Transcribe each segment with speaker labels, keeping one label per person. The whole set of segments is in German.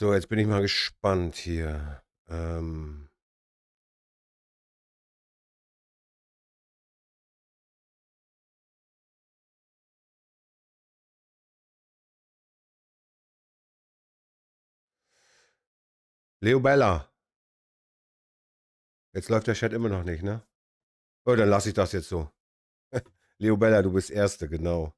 Speaker 1: So, jetzt bin ich mal gespannt hier. Ähm Leo Bella. Jetzt läuft der Chat immer noch nicht, ne? Oh, dann lasse ich das jetzt so. Leo Bella, du bist Erste, genau.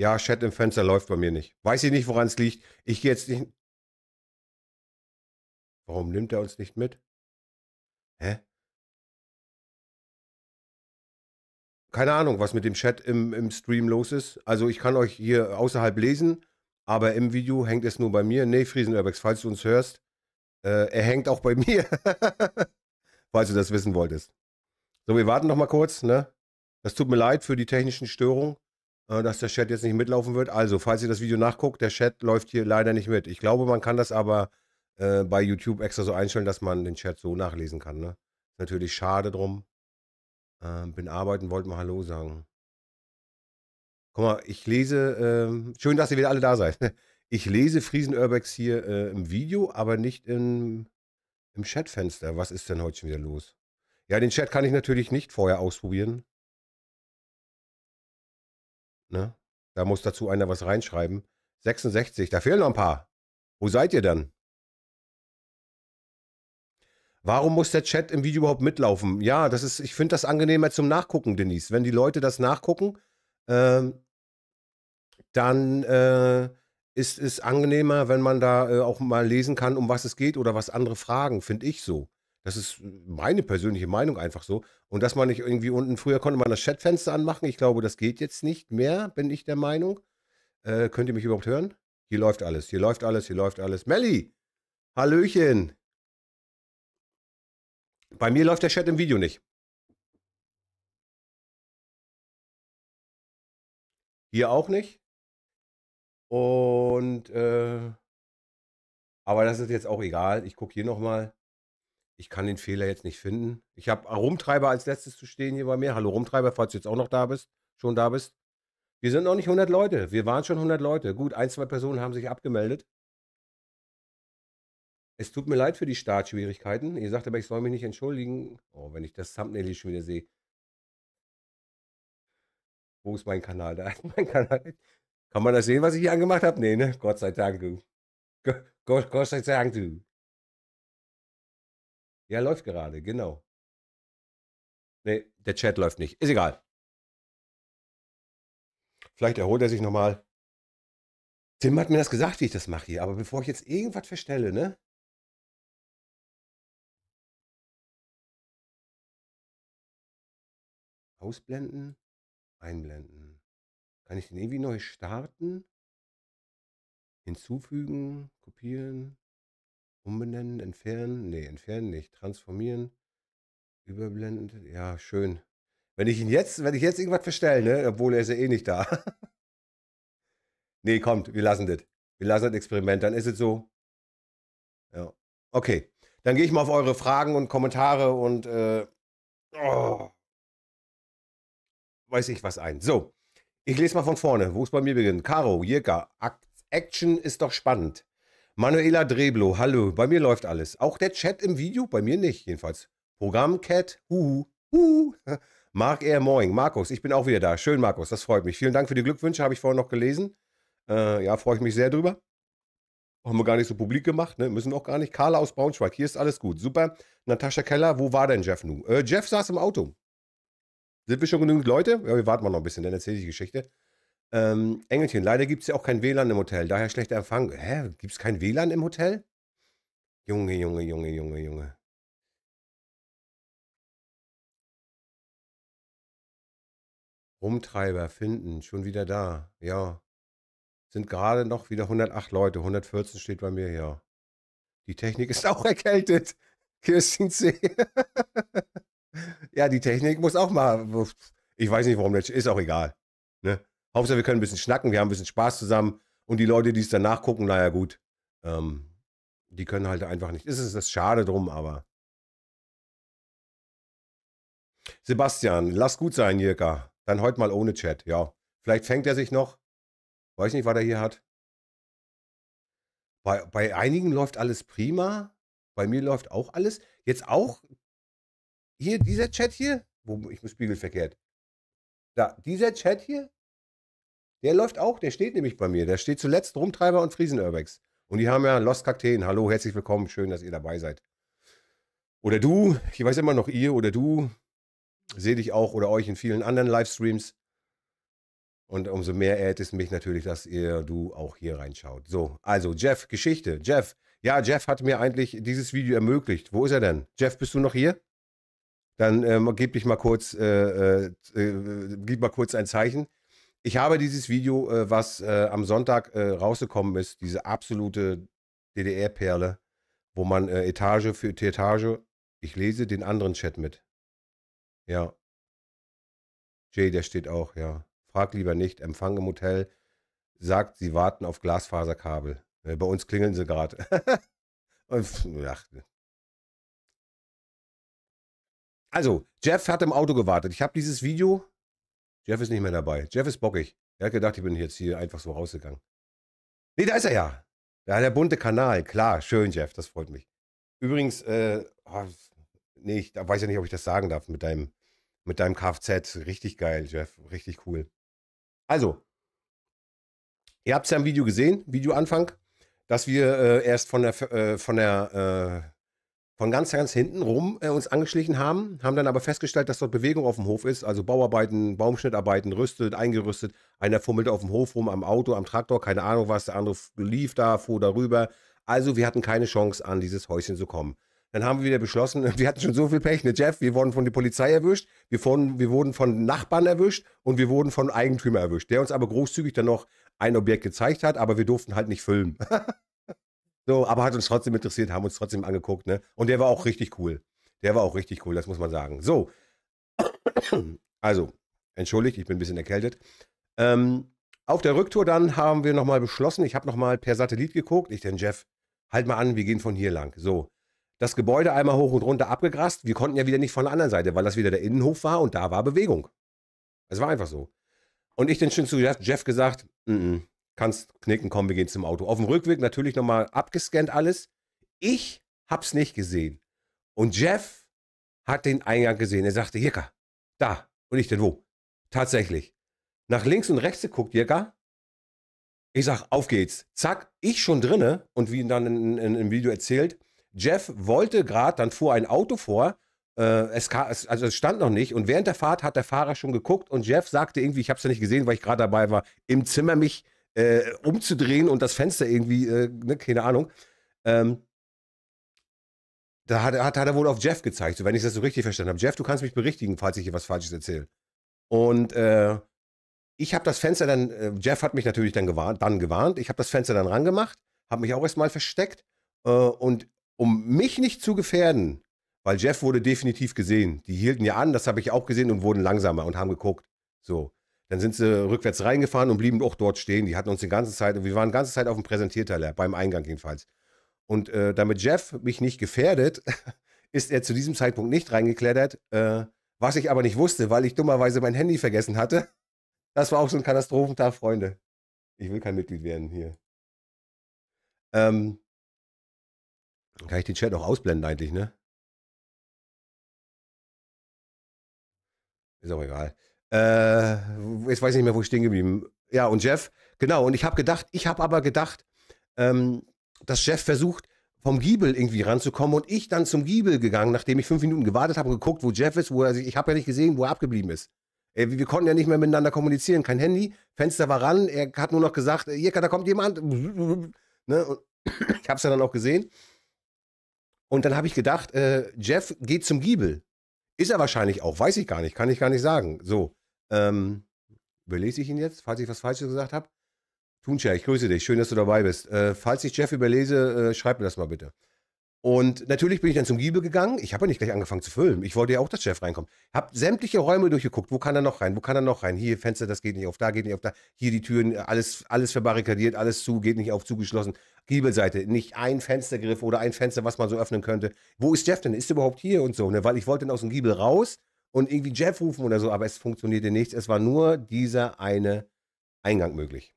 Speaker 1: Ja, Chat im Fenster läuft bei mir nicht. Weiß ich nicht, woran es liegt. Ich gehe jetzt nicht. Warum nimmt er uns nicht mit? Hä? Keine Ahnung, was mit dem Chat im, im Stream los ist. Also ich kann euch
Speaker 2: hier außerhalb lesen, aber im Video hängt es nur bei mir. Nee, Friesenurbex, falls du uns hörst, äh, er hängt auch bei mir. falls du das wissen wolltest. So, wir warten noch mal kurz, ne? Das tut mir leid für die technischen Störungen. Äh, dass der Chat jetzt nicht mitlaufen wird. Also, falls ihr das Video nachguckt, der Chat läuft hier leider nicht mit. Ich glaube, man kann das aber äh, bei YouTube extra so einstellen, dass man den Chat so nachlesen kann. Ne? Natürlich schade drum. Äh, bin arbeiten, wollte mal Hallo sagen. Guck mal, ich lese, äh, schön, dass ihr wieder alle da seid. Ich lese Friesen Urbex hier äh, im Video, aber nicht im, im Chatfenster. Was ist denn heute schon wieder los? Ja, den Chat kann ich natürlich nicht
Speaker 1: vorher ausprobieren. Ne? Da muss dazu einer was reinschreiben. 66, da fehlen noch ein paar. Wo seid ihr dann?
Speaker 2: Warum muss der Chat im Video überhaupt mitlaufen? Ja, das ist, ich finde das angenehmer zum Nachgucken, Denise. Wenn die Leute das nachgucken, äh, dann äh, ist es angenehmer, wenn man da äh, auch mal lesen kann, um was es geht oder was andere fragen, finde ich so. Das ist meine persönliche Meinung einfach so. Und dass man nicht irgendwie unten, früher konnte man das Chatfenster anmachen. Ich glaube, das geht jetzt nicht mehr, bin ich der Meinung. Äh, könnt ihr mich überhaupt hören? Hier läuft alles, hier läuft alles, hier läuft alles. Melli,
Speaker 1: Hallöchen. Bei mir läuft der Chat im Video nicht. Hier auch nicht. Und, äh, aber das ist jetzt auch
Speaker 2: egal. Ich gucke hier nochmal. Ich kann den Fehler jetzt nicht finden. Ich habe Rumtreiber als letztes zu stehen hier bei mir. Hallo Rumtreiber, falls du jetzt auch noch da bist, schon da bist. Wir sind noch nicht 100 Leute. Wir waren schon 100 Leute. Gut, ein, zwei Personen haben sich abgemeldet. Es tut mir leid für die Startschwierigkeiten. Ihr sagt aber, ich soll mich nicht entschuldigen. Oh, wenn ich das Thumbnail hier schon wieder sehe. Wo ist mein Kanal? Da ist mein Kanal.
Speaker 1: Kann man das sehen, was ich hier angemacht habe? Nee, ne? Gott sei Dank, du. Gott, Gott sei Dank, du. Ja, läuft gerade, genau. Nee, der Chat läuft nicht. Ist egal. Vielleicht erholt er sich nochmal. Tim hat mir das gesagt, wie ich das mache hier, aber bevor ich jetzt irgendwas verstelle, ne? Ausblenden, einblenden. Kann ich den irgendwie neu starten? Hinzufügen, kopieren,
Speaker 2: Umbenennen, entfernen? Nee, entfernen nicht. Transformieren, überblenden, ja, schön. Wenn ich ihn jetzt, wenn ich jetzt irgendwas verstelle, ne? obwohl er ist ja eh nicht da. nee, kommt, wir lassen das. Wir lassen das Experiment, dann ist es so. Ja. Okay. Dann gehe ich mal auf eure Fragen und Kommentare und äh, oh, weiß ich was ein. So, ich lese mal von vorne, wo es bei mir beginnt. Caro, Jirka, Action ist doch spannend. Manuela Dreblo, hallo, bei mir läuft alles. Auch der Chat im Video, bei mir nicht, jedenfalls. Programmcat, huhu, huhu. Mark R. moin. Markus, ich bin auch wieder da. Schön, Markus, das freut mich. Vielen Dank für die Glückwünsche, habe ich vorhin noch gelesen. Äh, ja, freue ich mich sehr drüber. Haben wir gar nicht so publik gemacht, ne? Müssen auch gar nicht. Carla aus Braunschweig, hier ist alles gut. Super. Natascha Keller, wo war denn Jeff nun? Äh, Jeff saß im Auto. Sind wir schon genügend Leute? Ja, wir warten mal noch ein bisschen, dann erzähle ich die Geschichte. Ähm, Engelchen, leider gibt es ja auch kein WLAN im Hotel, daher schlechter Empfang. Hä? Gibt es kein WLAN im Hotel?
Speaker 1: Junge, Junge, Junge, Junge, Junge. Rumtreiber finden, schon wieder da. Ja.
Speaker 2: Sind gerade noch wieder 108 Leute. 114 steht bei mir, ja. Die Technik ist auch erkältet. Kirstin C. ja, die Technik muss auch mal. Ich weiß nicht, warum das ist auch egal. Ne? Hauptsache, wir können ein bisschen schnacken, wir haben ein bisschen Spaß zusammen. Und die Leute, die es danach gucken, naja, gut, ähm, die können halt einfach nicht. Ist es das schade drum, aber. Sebastian, lass gut sein, Jirka. Dann heute mal ohne Chat, ja. Vielleicht fängt er sich noch. Weiß nicht, was er hier hat. Bei, bei einigen läuft alles prima. Bei mir läuft auch alles. Jetzt auch hier, dieser Chat hier. Wo, ich muss spiegelverkehrt. Da, dieser Chat hier der läuft auch, der steht nämlich bei mir. Der steht zuletzt Rumtreiber und Friesen-Urbex. Und die haben ja Lost Kakteen. Hallo, herzlich willkommen, schön, dass ihr dabei seid. Oder du, ich weiß immer noch ihr oder du, sehe dich auch oder euch in vielen anderen Livestreams. Und umso mehr ehrt es mich natürlich, dass ihr, du auch hier reinschaut. So, also Jeff, Geschichte. Jeff, ja, Jeff hat mir eigentlich dieses Video ermöglicht. Wo ist er denn? Jeff, bist du noch hier? Dann ähm, gib dich mal kurz, äh, äh, äh gib mal kurz ein Zeichen. Ich habe dieses Video, äh, was äh, am Sonntag äh, rausgekommen ist, diese absolute DDR-Perle, wo man äh, Etage für Etage, ich lese den anderen Chat mit. Ja. Jay, der steht auch, ja. Frag lieber nicht, Empfang im Hotel sagt, sie warten auf Glasfaserkabel. Äh, bei uns klingeln sie gerade. also, Jeff hat im Auto gewartet. Ich habe dieses Video Jeff ist nicht mehr dabei. Jeff ist bockig. Er hat gedacht, ich bin jetzt hier einfach so rausgegangen. Nee, da ist er ja. Da hat der bunte Kanal. Klar, schön, Jeff, das freut mich. Übrigens, äh, oh, nee, ich weiß ja nicht, ob ich das sagen darf mit deinem, mit deinem Kfz. Richtig geil, Jeff. Richtig cool. Also, ihr habt es ja im Video gesehen, Videoanfang, dass wir äh, erst von der, äh, von der äh, von ganz, ganz hinten rum äh, uns angeschlichen haben, haben dann aber festgestellt, dass dort Bewegung auf dem Hof ist, also Bauarbeiten, Baumschnittarbeiten, rüstet, eingerüstet. Einer fummelte auf dem Hof rum, am Auto, am Traktor, keine Ahnung was, der andere lief da, fuhr darüber. Also wir hatten keine Chance, an dieses Häuschen zu kommen. Dann haben wir wieder beschlossen, wir hatten schon so viel Pech, ne Jeff, wir wurden von der Polizei erwischt, wir, von, wir wurden von Nachbarn erwischt und wir wurden von Eigentümer erwischt, der uns aber großzügig dann noch ein Objekt gezeigt hat, aber wir durften halt nicht filmen. So, aber hat uns trotzdem interessiert, haben uns trotzdem angeguckt, ne? Und der war auch richtig cool. Der war auch richtig cool, das muss man sagen. So. Also, entschuldigt, ich bin ein bisschen erkältet. Ähm, auf der Rücktour dann haben wir nochmal beschlossen, ich habe nochmal per Satellit geguckt. Ich denn, Jeff, halt mal an, wir gehen von hier lang. So. Das Gebäude einmal hoch und runter abgegrast. Wir konnten ja wieder nicht von der anderen Seite, weil das wieder der Innenhof war und da war Bewegung. Es war einfach so. Und ich dann schon zu Jeff gesagt, mm -mm, kannst knicken, komm, wir gehen zum Auto. Auf dem Rückweg natürlich nochmal abgescannt alles. Ich hab's nicht gesehen. Und Jeff hat den Eingang gesehen. Er sagte, Jirka, da. Und ich denn wo? Tatsächlich. Nach links und rechts geguckt, Jirka. Ich sag, auf geht's. Zack, ich schon drinne. Und wie dann in, in, im Video erzählt, Jeff wollte gerade, dann fuhr ein Auto vor. Äh, es, kam, es, also es stand noch nicht. Und während der Fahrt hat der Fahrer schon geguckt und Jeff sagte irgendwie, ich hab's ja nicht gesehen, weil ich gerade dabei war, im Zimmer mich äh, umzudrehen und das Fenster irgendwie, äh, ne, keine Ahnung. Ähm, da hat, hat, hat, er wohl auf Jeff gezeigt, wenn ich das so richtig verstanden habe. Jeff, du kannst mich berichtigen, falls ich hier was Falsches erzähle. Und äh, ich habe das Fenster dann, äh, Jeff hat mich natürlich dann gewarnt, dann gewarnt. Ich habe das Fenster dann rangemacht, habe mich auch erstmal versteckt. Äh, und um mich nicht zu gefährden, weil Jeff wurde definitiv gesehen. Die hielten ja an, das habe ich auch gesehen und wurden langsamer und haben geguckt. So. Dann sind sie rückwärts reingefahren und blieben auch dort stehen. Die hatten uns die ganze Zeit, wir waren die ganze Zeit auf dem Präsentierteller, beim Eingang jedenfalls. Und äh, damit Jeff mich nicht gefährdet, ist er zu diesem Zeitpunkt nicht reingeklettert, äh, was ich aber nicht wusste, weil ich dummerweise mein Handy vergessen hatte. Das war auch so ein Katastrophentag, Freunde.
Speaker 1: Ich will kein Mitglied werden hier. Ähm, kann ich den Chat auch ausblenden eigentlich, ne? Ist auch egal. Äh, jetzt weiß ich nicht mehr, wo ich stehen geblieben. Ja, und Jeff, genau.
Speaker 2: Und ich habe gedacht, ich habe aber gedacht, ähm, dass Jeff versucht, vom Giebel irgendwie ranzukommen und ich dann zum Giebel gegangen, nachdem ich fünf Minuten gewartet habe und geguckt, wo Jeff ist, wo er sich, ich habe ja nicht gesehen, wo er abgeblieben ist. Ey, wir konnten ja nicht mehr miteinander kommunizieren, kein Handy, Fenster war ran, er hat nur noch gesagt, äh, hier, da kommt jemand. Ne? Und ich habe es ja dann auch gesehen. Und dann habe ich gedacht, äh, Jeff geht zum Giebel. Ist er wahrscheinlich auch, weiß ich gar nicht, kann ich gar nicht sagen. So ähm, überlese ich ihn jetzt, falls ich was Falsches gesagt habe. Tuncher, ich grüße dich. Schön, dass du dabei bist. Äh, falls ich Jeff überlese, äh, schreib mir das mal bitte. Und natürlich bin ich dann zum Giebel gegangen. Ich habe ja nicht gleich angefangen zu filmen. Ich wollte ja auch, dass Jeff reinkommt. Hab sämtliche Räume durchgeguckt. Wo kann er noch rein? Wo kann er noch rein? Hier Fenster, das geht nicht auf, da geht nicht auf, da. Hier die Türen, alles, alles verbarrikadiert, alles zu, geht nicht auf, zugeschlossen. Giebelseite, nicht ein Fenstergriff oder ein Fenster, was man so öffnen könnte. Wo ist Jeff denn? Ist er überhaupt hier und so? Ne? Weil ich wollte dann aus dem Giebel raus und irgendwie Jeff rufen oder so, aber es funktionierte nichts. Es war nur dieser eine Eingang möglich.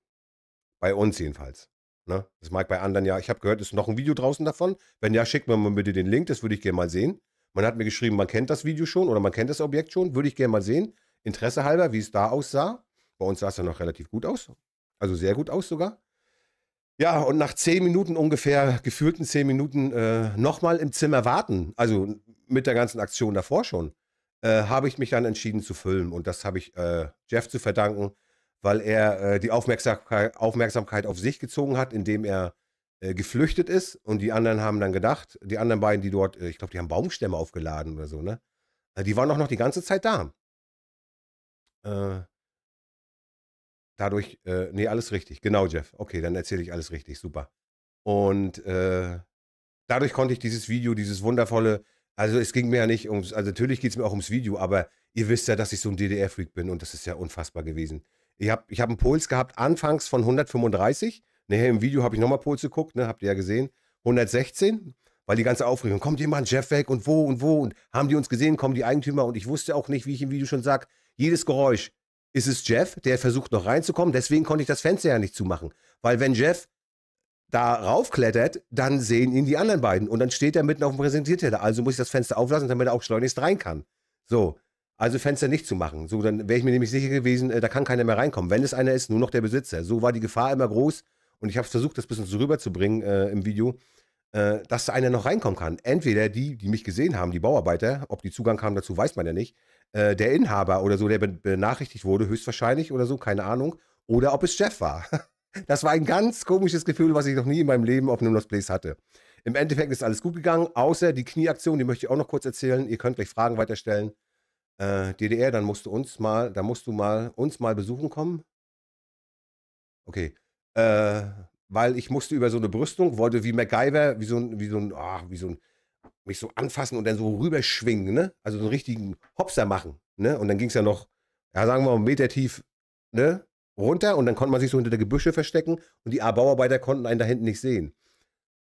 Speaker 2: Bei uns jedenfalls. Ne? Das mag bei anderen ja. Ich habe gehört, es ist noch ein Video draußen davon. Wenn ja, schickt mir mal bitte den Link, das würde ich gerne mal sehen. Man hat mir geschrieben, man kennt das Video schon oder man kennt das Objekt schon, würde ich gerne mal sehen. Interesse halber, wie es da aussah. Bei uns sah es ja noch relativ gut aus. Also sehr gut aus sogar. Ja, und nach zehn Minuten ungefähr, gefühlten zehn Minuten, äh, nochmal im Zimmer warten. Also mit der ganzen Aktion davor schon. Äh, habe ich mich dann entschieden zu filmen. Und das habe ich äh, Jeff zu verdanken, weil er äh, die Aufmerksamkeit, Aufmerksamkeit auf sich gezogen hat, indem er äh, geflüchtet ist. Und die anderen haben dann gedacht, die anderen beiden, die dort, äh, ich glaube, die haben Baumstämme aufgeladen oder so, ne? die waren auch noch die ganze Zeit da. dadurch, äh, nee, alles richtig. Genau, Jeff. Okay, dann erzähle ich alles richtig. Super. Und dadurch konnte ich dieses Video, dieses wundervolle also es ging mir ja nicht ums, also natürlich geht es mir auch ums Video, aber ihr wisst ja, dass ich so ein DDR-Freak bin und das ist ja unfassbar gewesen. Ich habe ich hab einen Puls gehabt, anfangs von 135. Nachher im Video habe ich nochmal Puls geguckt, ne, habt ihr ja gesehen. 116, weil die ganze Aufregung, kommt jemand, Jeff weg und wo und wo und haben die uns gesehen, kommen die Eigentümer und ich wusste auch nicht, wie ich im Video schon sage, jedes Geräusch, ist es Jeff, der versucht noch reinzukommen, deswegen konnte ich das Fenster ja nicht zumachen. Weil wenn Jeff da raufklettert, dann sehen ihn die anderen beiden. Und dann steht er mitten auf dem Präsentierteller. Also muss ich das Fenster auflassen, damit er auch schleunigst rein kann. So. Also Fenster nicht zu machen. So, dann wäre ich mir nämlich sicher gewesen, äh, da kann keiner mehr reinkommen. Wenn es einer ist, nur noch der Besitzer. So war die Gefahr immer groß. Und ich habe versucht, das ein bisschen so rüberzubringen äh, im Video, äh, dass da einer noch reinkommen kann. Entweder die, die mich gesehen haben, die Bauarbeiter, ob die Zugang haben dazu, weiß man ja nicht. Äh, der Inhaber oder so, der benachrichtigt wurde, höchstwahrscheinlich oder so, keine Ahnung. Oder ob es Jeff war. Das war ein ganz komisches Gefühl, was ich noch nie in meinem Leben auf einem Lost Place hatte. Im Endeffekt ist alles gut gegangen, außer die Knieaktion, die möchte ich auch noch kurz erzählen. Ihr könnt gleich Fragen weiterstellen. Äh, DDR, dann musst du uns mal, da musst du mal uns mal besuchen kommen. Okay. Äh, weil ich musste über so eine Brüstung, wollte wie MacGyver, wie so ein, wie so ein, oh, wie so ein, mich so anfassen und dann so rüberschwingen, ne? Also so einen richtigen Hopser machen, ne? Und dann ging es ja noch, ja, sagen wir mal, einen Meter tief, ne? runter und dann konnte man sich so hinter der Gebüsche verstecken und die Bauarbeiter konnten einen da hinten nicht sehen.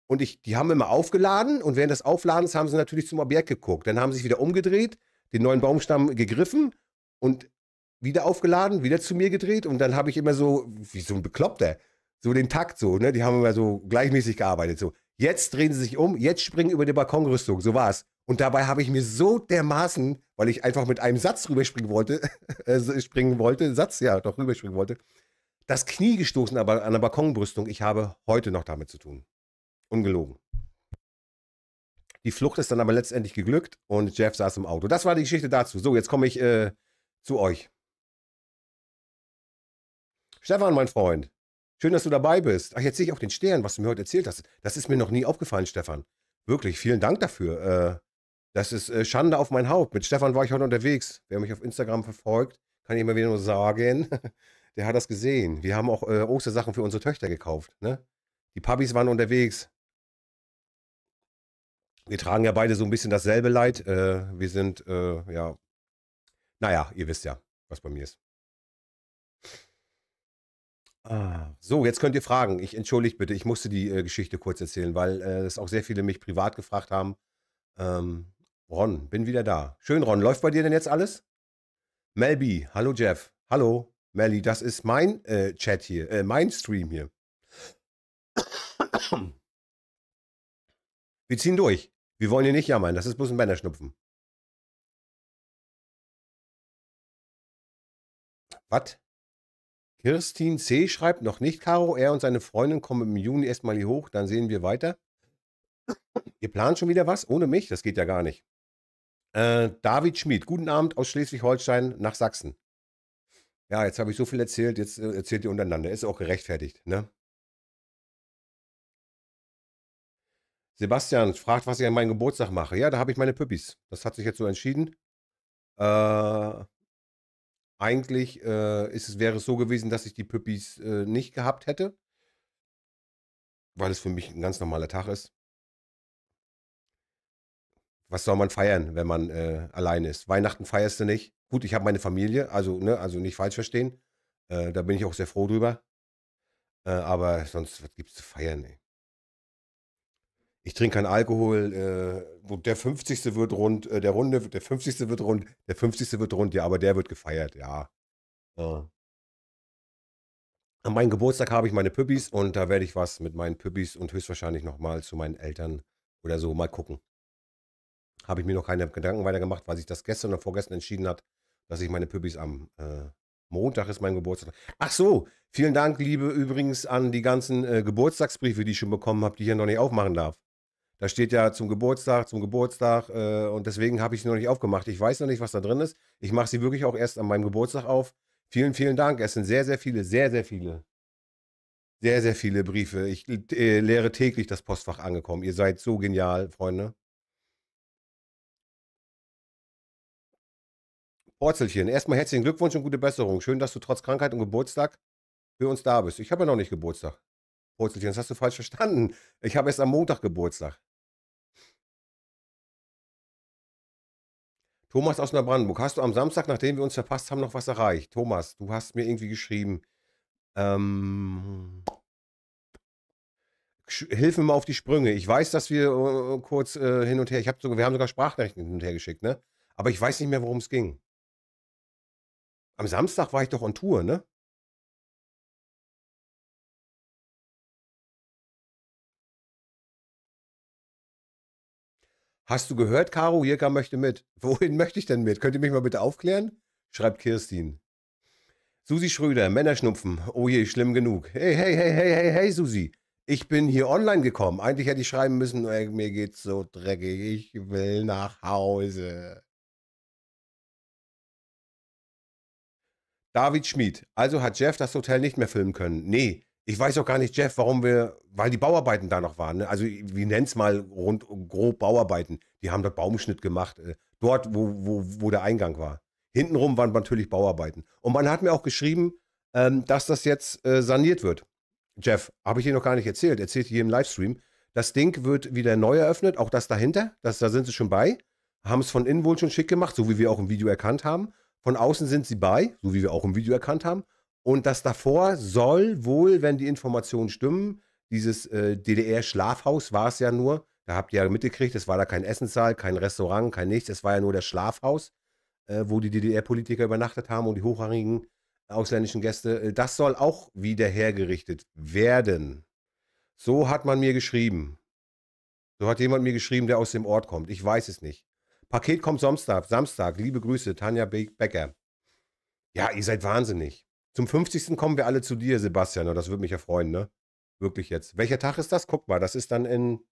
Speaker 2: Und ich, die haben immer aufgeladen und während des Aufladens haben sie natürlich zum Objekt geguckt. Dann haben sie sich wieder umgedreht, den neuen Baumstamm gegriffen und wieder aufgeladen, wieder zu mir gedreht und dann habe ich immer so, wie so ein Bekloppter, so den Takt so, ne? Die haben immer so gleichmäßig gearbeitet, so. Jetzt drehen sie sich um, jetzt springen über die Balkonrüstung, so war es. Und dabei habe ich mir so dermaßen, weil ich einfach mit einem Satz rüberspringen wollte, äh, springen wollte, Satz, ja, doch rüberspringen wollte, das Knie gestoßen aber an der Balkonbrüstung. Ich habe heute noch damit zu tun. Ungelogen. Die Flucht ist dann aber letztendlich geglückt und Jeff saß im Auto. Das war die Geschichte dazu. So, jetzt komme ich äh, zu euch. Stefan, mein Freund, schön, dass du dabei bist. Ach, jetzt sehe ich auch den Stern, was du mir heute erzählt hast. Das ist mir noch nie aufgefallen, Stefan. Wirklich, vielen Dank dafür. Äh, das ist äh, Schande auf mein Haupt. Mit Stefan war ich heute unterwegs. Wer mich auf Instagram verfolgt, kann ich immer wieder nur sagen, der hat das gesehen. Wir haben auch äh, Ostersachen für unsere Töchter gekauft. Ne? Die Puppies waren unterwegs. Wir tragen ja beide so ein bisschen dasselbe Leid. Äh, wir sind, äh, ja, naja, ihr wisst ja, was bei mir ist. Ah, so, jetzt könnt ihr fragen. Ich entschuldigt bitte, ich musste die äh, Geschichte kurz erzählen, weil äh, es auch sehr viele mich privat gefragt haben. Ähm, Ron, bin wieder da. Schön, Ron. Läuft bei dir denn jetzt alles? Melby, hallo Jeff. Hallo, Melly. Das ist mein äh, Chat hier, äh, mein
Speaker 1: Stream hier. Wir ziehen durch. Wir wollen hier nicht jammern. Das ist bloß ein Bannerschnupfen. Was? Kirstin C. schreibt noch nicht,
Speaker 2: Caro. Er und seine Freundin kommen im Juni erstmal hier hoch, dann sehen wir weiter. Ihr plant schon wieder was ohne mich? Das geht ja gar nicht. Äh, David Schmid, guten Abend aus Schleswig-Holstein nach Sachsen. Ja, jetzt habe ich so viel erzählt, jetzt äh, erzählt ihr untereinander. Ist auch gerechtfertigt, ne? Sebastian fragt, was ich an meinem Geburtstag mache. Ja, da habe ich meine Püppis. Das hat sich jetzt so entschieden. Äh, eigentlich äh, ist es, wäre es so gewesen, dass ich die Püppis äh, nicht gehabt hätte, weil es für mich ein ganz normaler Tag ist was soll man feiern, wenn man äh, allein ist? Weihnachten feierst du nicht. Gut, ich habe meine Familie, also, ne, also nicht falsch verstehen. Äh, da bin ich auch sehr froh drüber. Äh, aber sonst, was gibt es zu feiern, ey? Ich trinke keinen Alkohol. Äh, der 50. Äh, wird rund, der Runde, der 50. wird rund, der 50. wird rund, ja, aber der wird gefeiert, ja. ja. Äh. An meinem Geburtstag habe ich meine Püppis und da werde ich was mit meinen Püppis und höchstwahrscheinlich nochmal zu meinen Eltern oder so mal gucken habe ich mir noch keine Gedanken weitergemacht, weil sich das gestern oder vorgestern entschieden hat, dass ich meine Püppis am äh, Montag ist mein Geburtstag. Ach so, vielen Dank, liebe übrigens, an die ganzen äh, Geburtstagsbriefe, die ich schon bekommen habe, die ich ja noch nicht aufmachen darf. Da steht ja zum Geburtstag, zum Geburtstag äh, und deswegen habe ich sie noch nicht aufgemacht. Ich weiß noch nicht, was da drin ist. Ich mache sie wirklich auch erst an meinem Geburtstag auf. Vielen, vielen Dank. Es sind sehr, sehr viele, sehr, sehr viele, sehr, sehr viele Briefe. Ich äh, leere täglich das Postfach angekommen. Ihr seid so genial,
Speaker 1: Freunde. Borzelchen, erstmal herzlichen Glückwunsch und gute Besserung. Schön, dass du trotz Krankheit und Geburtstag für uns da bist. Ich habe ja noch
Speaker 2: nicht Geburtstag. Borzelchen, das hast du falsch verstanden. Ich habe erst am Montag Geburtstag. Thomas aus Neubrandenburg, hast du am Samstag, nachdem wir uns verpasst haben, noch was erreicht? Thomas, du hast mir irgendwie geschrieben, ähm, hilf mir mal auf die Sprünge. Ich weiß, dass wir äh, kurz äh, hin und her, ich hab sogar, wir haben sogar Sprachnachrichten hin und her geschickt, ne? Aber ich weiß nicht mehr, worum es ging.
Speaker 1: Am Samstag war ich doch on Tour, ne? Hast du gehört, Caro? Jirka möchte mit. Wohin möchte ich denn mit? Könnt ihr mich mal bitte aufklären?
Speaker 2: Schreibt Kirstin. Susi Schröder, Männerschnupfen. Oh je, schlimm genug. Hey, hey, hey, hey, hey, hey, Susi. Ich bin hier online gekommen. Eigentlich hätte ich schreiben müssen, mir geht's so dreckig, ich will nach Hause. David Schmid. Also hat Jeff das Hotel nicht mehr filmen können. Nee, ich weiß auch gar nicht, Jeff, warum wir, weil die Bauarbeiten da noch waren. Ne? Also, wie nennt es mal rund grob Bauarbeiten? Die haben dort Baumschnitt gemacht, äh, dort, wo, wo, wo der Eingang war. Hintenrum waren natürlich Bauarbeiten. Und man hat mir auch geschrieben, ähm, dass das jetzt äh, saniert wird. Jeff, habe ich dir noch gar nicht erzählt, erzählt hier im Livestream. Das Ding wird wieder neu eröffnet, auch das dahinter, das, da sind sie schon bei, haben es von innen wohl schon schick gemacht, so wie wir auch im Video erkannt haben. Von außen sind sie bei, so wie wir auch im Video erkannt haben. Und das davor soll wohl, wenn die Informationen stimmen, dieses äh, DDR-Schlafhaus war es ja nur. Da habt ihr ja mitgekriegt, es war da kein Essenssaal, kein Restaurant, kein nichts. Es war ja nur das Schlafhaus, äh, wo die DDR-Politiker übernachtet haben und die hochrangigen ausländischen Gäste. Äh, das soll auch wieder hergerichtet werden. So hat man mir geschrieben. So hat jemand mir geschrieben, der aus dem Ort kommt. Ich weiß es nicht. Paket kommt Samstag. Samstag. Liebe Grüße, Tanja Becker. Ja, ihr seid wahnsinnig. Zum 50. kommen wir alle zu dir, Sebastian. das würde mich ja freuen, ne? Wirklich jetzt. Welcher Tag ist das? Guck mal, das ist dann in,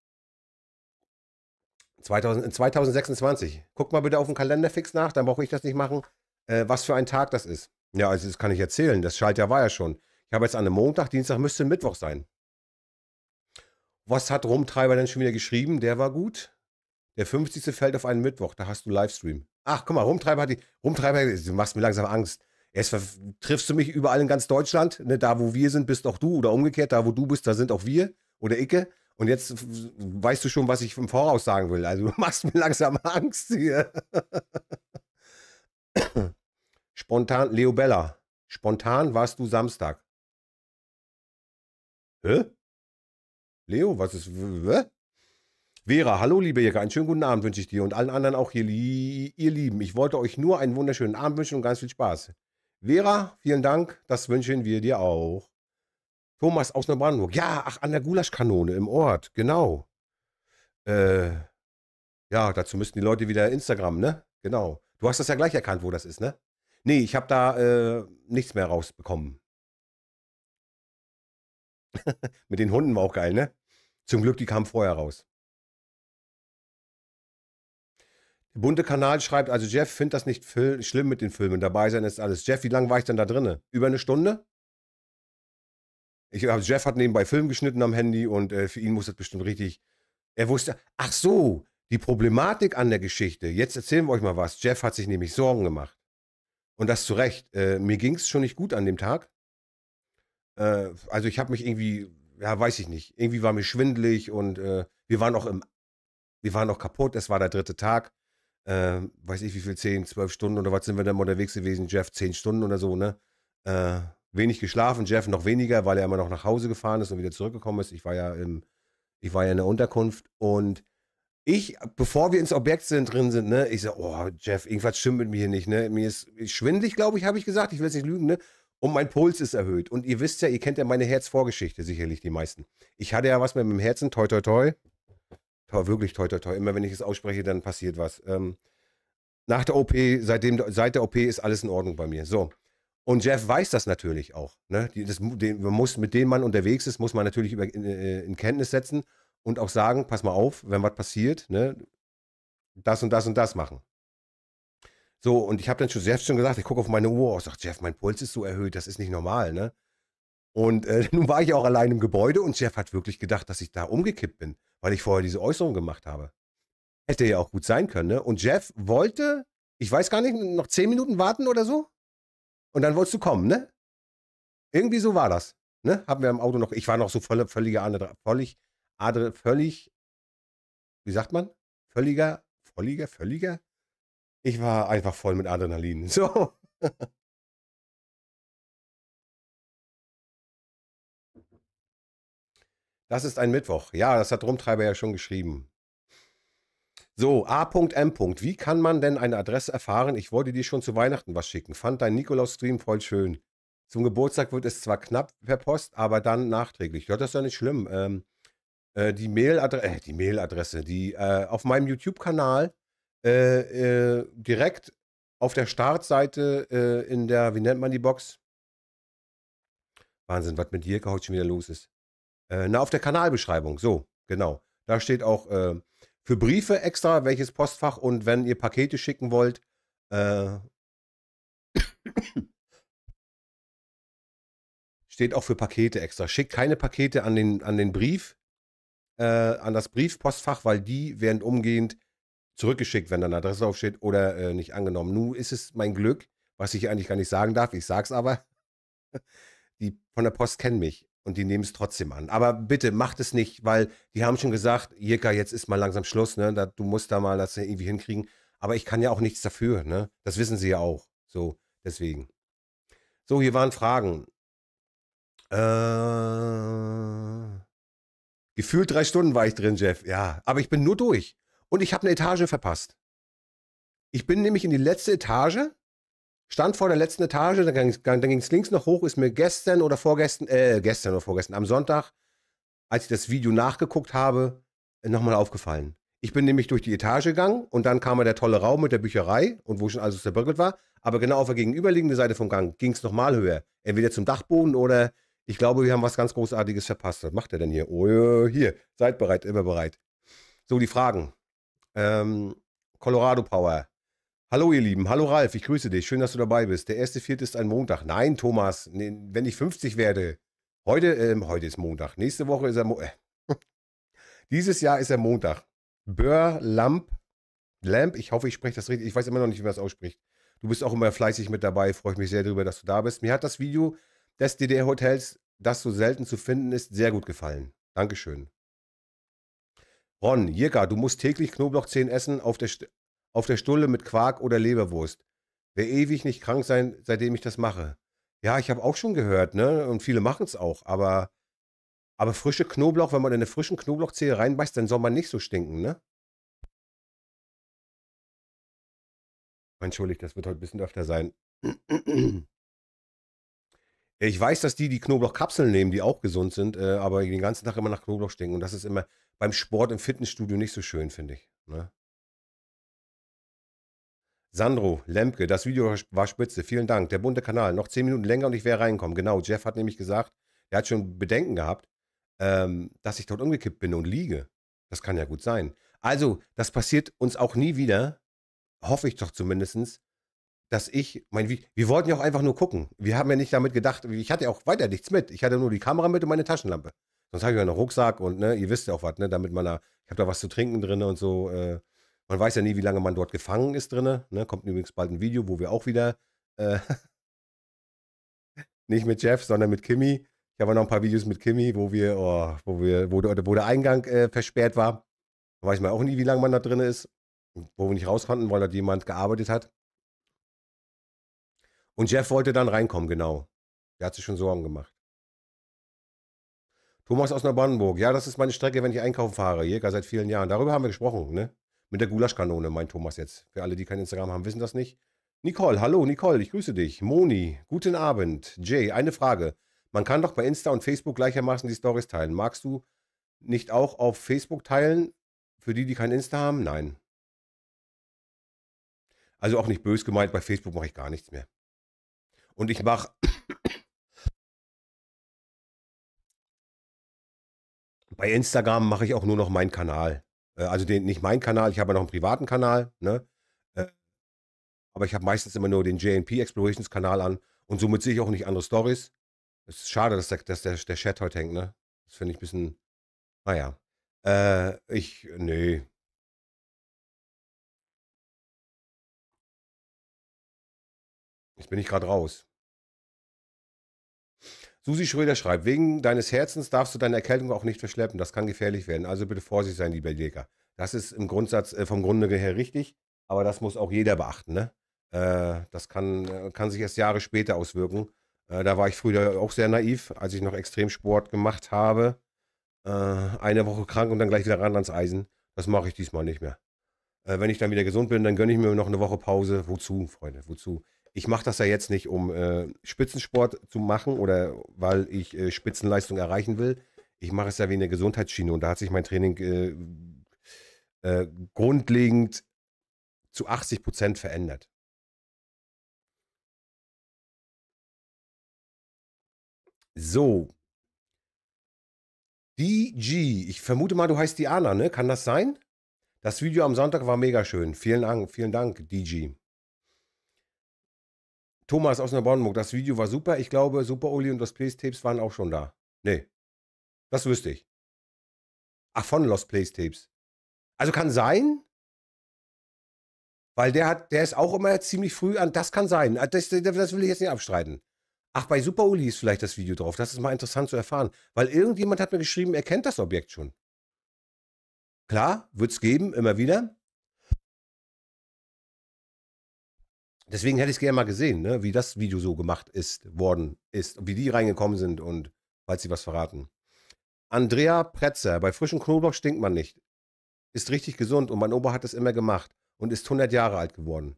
Speaker 2: 2000, 2026. Guck mal bitte auf den Kalender fix nach, dann brauche ich das nicht machen, äh, was für ein Tag das ist. Ja, also das kann ich erzählen. Das Schaltjahr war ja schon. Ich habe jetzt an einem Montag, Dienstag müsste Mittwoch sein. Was hat Rumtreiber denn schon wieder geschrieben? Der war gut. Der 50. fällt auf einen Mittwoch, da hast du Livestream. Ach, guck mal, Rumtreiber hat die. Rumtreiber, du machst mir langsam Angst. Erst triffst du mich überall in ganz Deutschland. Ne? Da, wo wir sind, bist auch du. Oder umgekehrt, da, wo du bist, da sind auch wir. Oder Icke. Und jetzt weißt du schon, was ich im Voraus sagen will. Also du machst mir langsam Angst hier. Spontan, Leo Bella. Spontan warst du Samstag. Hä? Leo, was ist. Hä? Vera, hallo liebe Jäger, einen schönen guten Abend wünsche ich dir und allen anderen auch, ihr, ihr Lieben. Ich wollte euch nur einen wunderschönen Abend wünschen und ganz viel Spaß. Vera, vielen Dank, das wünschen wir dir auch. Thomas aus Neubrandenburg. Ja, ach, an der Gulaschkanone im Ort, genau. Äh, ja, dazu müssten die Leute wieder Instagram, ne? Genau. Du hast das ja gleich erkannt, wo das ist, ne? Nee, ich habe da äh, nichts mehr rausbekommen. Mit den Hunden war auch geil, ne? Zum Glück, die kamen vorher raus. Der bunte Kanal schreibt, also Jeff findet das nicht schlimm mit den Filmen. Dabei sein ist alles. Jeff, wie lange war ich denn da drinne? Über eine Stunde? Ich, also Jeff hat nebenbei Film geschnitten am Handy und äh, für ihn muss das bestimmt richtig. Er wusste, ach so, die Problematik an der Geschichte. Jetzt erzählen wir euch mal was. Jeff hat sich nämlich Sorgen gemacht. Und das zu Recht. Äh, mir ging es schon nicht gut an dem Tag. Äh, also ich habe mich irgendwie, ja, weiß ich nicht. Irgendwie war mir schwindelig und äh, wir waren auch im, wir waren auch kaputt. Es war der dritte Tag äh, weiß ich wie viel, 10, 12 Stunden oder was sind wir dann mal unterwegs gewesen, Jeff, 10 Stunden oder so, ne? Äh, wenig geschlafen, Jeff noch weniger, weil er immer noch nach Hause gefahren ist und wieder zurückgekommen ist. Ich war ja im, ich war ja in der Unterkunft und ich, bevor wir ins Objekt sind, drin sind, ne, ich so, oh, Jeff, irgendwas stimmt mit mir hier nicht, ne? Mir ist schwindlig, glaube ich, habe ich gesagt, ich will es nicht lügen, ne? Und mein Puls ist erhöht. Und ihr wisst ja, ihr kennt ja meine Herzvorgeschichte sicherlich, die meisten. Ich hatte ja was mit meinem Herzen, toi, toi, toi. Toi, wirklich toi, toi, toi. Immer wenn ich es ausspreche, dann passiert was. Ähm, nach der OP, seitdem, seit der OP ist alles in Ordnung bei mir. So. Und Jeff weiß das natürlich auch. Ne? Die, das, den, man muss, mit dem man unterwegs ist, muss man natürlich über, in, äh, in, Kenntnis setzen und auch sagen, pass mal auf, wenn was passiert, ne? das und das und das machen. So, und ich habe dann schon Jeff schon gesagt, ich gucke auf meine Uhr ich oh, sage, Jeff, mein Puls ist so erhöht, das ist nicht normal. Ne? Und äh, nun war ich auch allein im Gebäude und Jeff hat wirklich gedacht, dass ich da umgekippt bin, weil ich vorher diese Äußerung gemacht habe. Hätte ja auch gut sein können, ne? Und Jeff wollte, ich weiß gar nicht, noch zehn Minuten warten oder so? Und dann wolltest du kommen, ne? Irgendwie so war das, ne? Haben wir im Auto noch, ich war noch so voll, völliger, völlig, adre, völlig, wie sagt man?
Speaker 1: Völliger, völliger, völliger? Ich war einfach voll mit Adrenalin. So. Das ist ein Mittwoch. Ja, das hat Rumtreiber ja schon geschrieben.
Speaker 2: So, A.M. Wie kann man denn eine Adresse erfahren? Ich wollte dir schon zu Weihnachten was schicken. Fand dein Nikolaus-Stream voll schön. Zum Geburtstag wird es zwar knapp per Post, aber dann nachträglich. Ja, das ist ja nicht schlimm. Ähm, äh, die Mailadresse, äh, die Mailadresse, die äh, auf meinem YouTube-Kanal äh, äh, direkt auf der Startseite äh, in der, wie nennt man die Box? Wahnsinn, was mit Jirka heute schon wieder los ist. Äh, na, auf der Kanalbeschreibung, so, genau. Da steht auch äh, für Briefe extra, welches Postfach und wenn ihr Pakete schicken wollt, äh, steht auch für Pakete extra. Schickt keine Pakete an den, an den Brief, äh, an das Briefpostfach, weil die werden umgehend zurückgeschickt, wenn da eine Adresse draufsteht oder äh, nicht angenommen. Nun ist es mein Glück, was ich eigentlich gar nicht sagen darf, ich sag's aber. Die von der Post kennen mich und die nehmen es trotzdem an. Aber bitte macht es nicht, weil die haben schon gesagt, Jirka, jetzt ist mal langsam Schluss, ne? Da, du musst da mal das irgendwie hinkriegen. Aber ich kann ja auch nichts dafür, ne? Das wissen sie ja auch. So, deswegen. So, hier waren Fragen. Äh, gefühlt drei Stunden war ich drin, Jeff. Ja, aber ich bin nur durch. Und ich habe eine Etage verpasst. Ich bin nämlich in die letzte Etage stand vor der letzten Etage, dann ging es links noch hoch, ist mir gestern oder vorgestern, äh, gestern oder vorgestern, am Sonntag, als ich das Video nachgeguckt habe, nochmal aufgefallen. Ich bin nämlich durch die Etage gegangen und dann kam mir der tolle Raum mit der Bücherei und wo schon alles zerbröckelt war. Aber genau auf der gegenüberliegenden Seite vom Gang ging es nochmal höher. Entweder zum Dachboden oder ich glaube, wir haben was ganz Großartiges verpasst. Was macht er denn hier? Oh, ja, hier. Seid bereit, immer bereit. So, die Fragen. Ähm, Colorado Power. Hallo ihr Lieben, hallo Ralf, ich grüße dich, schön, dass du dabei bist. Der erste Vierte ist ein Montag. Nein, Thomas, nee, wenn ich 50 werde, heute, ähm, heute ist Montag, nächste Woche ist er, Mo dieses Jahr ist er Montag. Burr Lamp, Lamp, ich hoffe, ich spreche das richtig, ich weiß immer noch nicht, wie man das ausspricht. Du bist auch immer fleißig mit dabei, freue ich mich sehr darüber, dass du da bist. Mir hat das Video des DDR-Hotels, das so selten zu finden ist, sehr gut gefallen. Dankeschön. Ron, Jirka, du musst täglich Knoblauchzehen essen auf der, St auf der Stulle mit Quark oder Leberwurst. Wer ewig nicht krank sein, seitdem ich das mache. Ja, ich habe auch schon gehört, ne? Und viele machen es auch, aber, aber frische Knoblauch, wenn man in eine frischen Knoblauchzehe reinbeißt, dann soll man nicht so stinken, ne?
Speaker 1: Entschuldigt, das wird heute ein bisschen öfter sein. Ich weiß, dass die, die Knoblauchkapseln nehmen, die auch gesund
Speaker 2: sind, äh, aber den ganzen Tag immer nach Knoblauch stinken. Und das ist immer beim Sport im Fitnessstudio nicht so schön, finde ich. Ne? Sandro, Lemke, das Video war spitze. Vielen Dank. Der bunte Kanal. Noch zehn Minuten länger und ich wäre reinkommen. Genau, Jeff hat nämlich gesagt, er hat schon Bedenken gehabt, ähm, dass ich dort umgekippt bin und liege. Das kann ja gut sein. Also, das passiert uns auch nie wieder. Hoffe ich doch zumindestens dass ich, mein, wir, wir wollten ja auch einfach nur gucken. Wir haben ja nicht damit gedacht, ich hatte ja auch weiter nichts mit. Ich hatte nur die Kamera mit und meine Taschenlampe. Sonst habe ich ja noch Rucksack und, ne, ihr wisst ja auch was, ne, damit man da, ich habe da was zu trinken drin und so, äh, man weiß ja nie, wie lange man dort gefangen ist drinne. Ne? Kommt übrigens bald ein Video, wo wir auch wieder, äh, nicht mit Jeff, sondern mit Kimi. Ich habe noch ein paar Videos mit Kimi, wo wir, oh, wo wir, wo, wo der Eingang äh, versperrt war. Da weiß man auch nie, wie lange man da drin ist. Wo wir nicht raus konnten, weil dort jemand gearbeitet hat. Und Jeff wollte dann reinkommen, genau. Der hat sich schon Sorgen gemacht. Thomas aus Neubrandenburg. Ja, das ist meine Strecke, wenn ich einkaufen fahre. Jäger seit vielen Jahren. Darüber haben wir gesprochen, ne? Mit der Gulaschkanone, mein Thomas jetzt. Für alle, die kein Instagram haben, wissen das nicht. Nicole, hallo Nicole, ich grüße dich. Moni, guten Abend. Jay, eine Frage. Man kann doch bei Insta und Facebook gleichermaßen die Stories teilen. Magst du nicht auch auf Facebook teilen? Für die, die kein Insta haben?
Speaker 1: Nein. Also auch nicht bös gemeint, bei Facebook mache ich gar nichts mehr. Und ich mache. bei Instagram mache ich auch nur noch meinen Kanal. Äh, also den, nicht meinen
Speaker 2: Kanal, ich habe ja noch einen privaten Kanal, ne? Äh, aber ich habe meistens immer nur den JNP Explorations Kanal an und somit sehe ich auch nicht andere Stories. Es ist schade, dass der, dass der, der Chat heute hängt,
Speaker 1: ne? Das finde ich ein bisschen, naja. Äh, ich, Nö. Jetzt bin ich gerade raus. Susi Schröder schreibt, wegen deines
Speaker 2: Herzens darfst du deine Erkältung auch nicht verschleppen. Das kann gefährlich werden. Also bitte vorsichtig sein, lieber Jäger. Das ist im Grundsatz äh, vom Grunde her richtig, aber das muss auch jeder beachten. Ne? Äh, das kann, äh, kann sich erst Jahre später auswirken. Äh, da war ich früher auch sehr naiv, als ich noch Extremsport gemacht habe. Äh, eine Woche krank und dann gleich wieder ran ans Eisen. Das mache ich diesmal nicht mehr. Äh, wenn ich dann wieder gesund bin, dann gönne ich mir noch eine Woche Pause. Wozu, Freunde, wozu? ich mache das ja jetzt nicht, um äh, Spitzensport zu machen oder weil ich äh, Spitzenleistung erreichen will. Ich mache es ja wie eine Gesundheitsschiene und da hat sich mein Training äh, äh
Speaker 1: grundlegend zu 80 Prozent verändert. So. DG, ich vermute mal, du heißt Diana, ne? Kann das sein? Das
Speaker 2: Video am Sonntag war mega schön. Vielen Dank, vielen Dank, DG. Thomas aus Neubrandenburg, das Video war super. Ich glaube, Super Uli und Lost Place Tapes waren auch schon da. Nee. Das wüsste ich. Ach, von Lost Place Tapes. Also kann sein, weil der hat, der ist auch immer ziemlich früh an. Das kann sein. Ah, das, das will ich jetzt nicht abstreiten. Ach, bei Super Uli ist vielleicht das Video drauf. Das ist mal interessant zu erfahren. Weil
Speaker 1: irgendjemand hat mir geschrieben, er kennt das Objekt schon. Klar, wird es geben, immer wieder. Deswegen hätte ich es gerne mal gesehen,
Speaker 2: ne? wie das Video so gemacht ist, worden ist, wie die reingekommen sind und falls sie was verraten. Andrea Pretzer, bei frischem Knoblauch stinkt man nicht. Ist richtig gesund und mein Opa hat das immer gemacht und ist 100 Jahre alt geworden.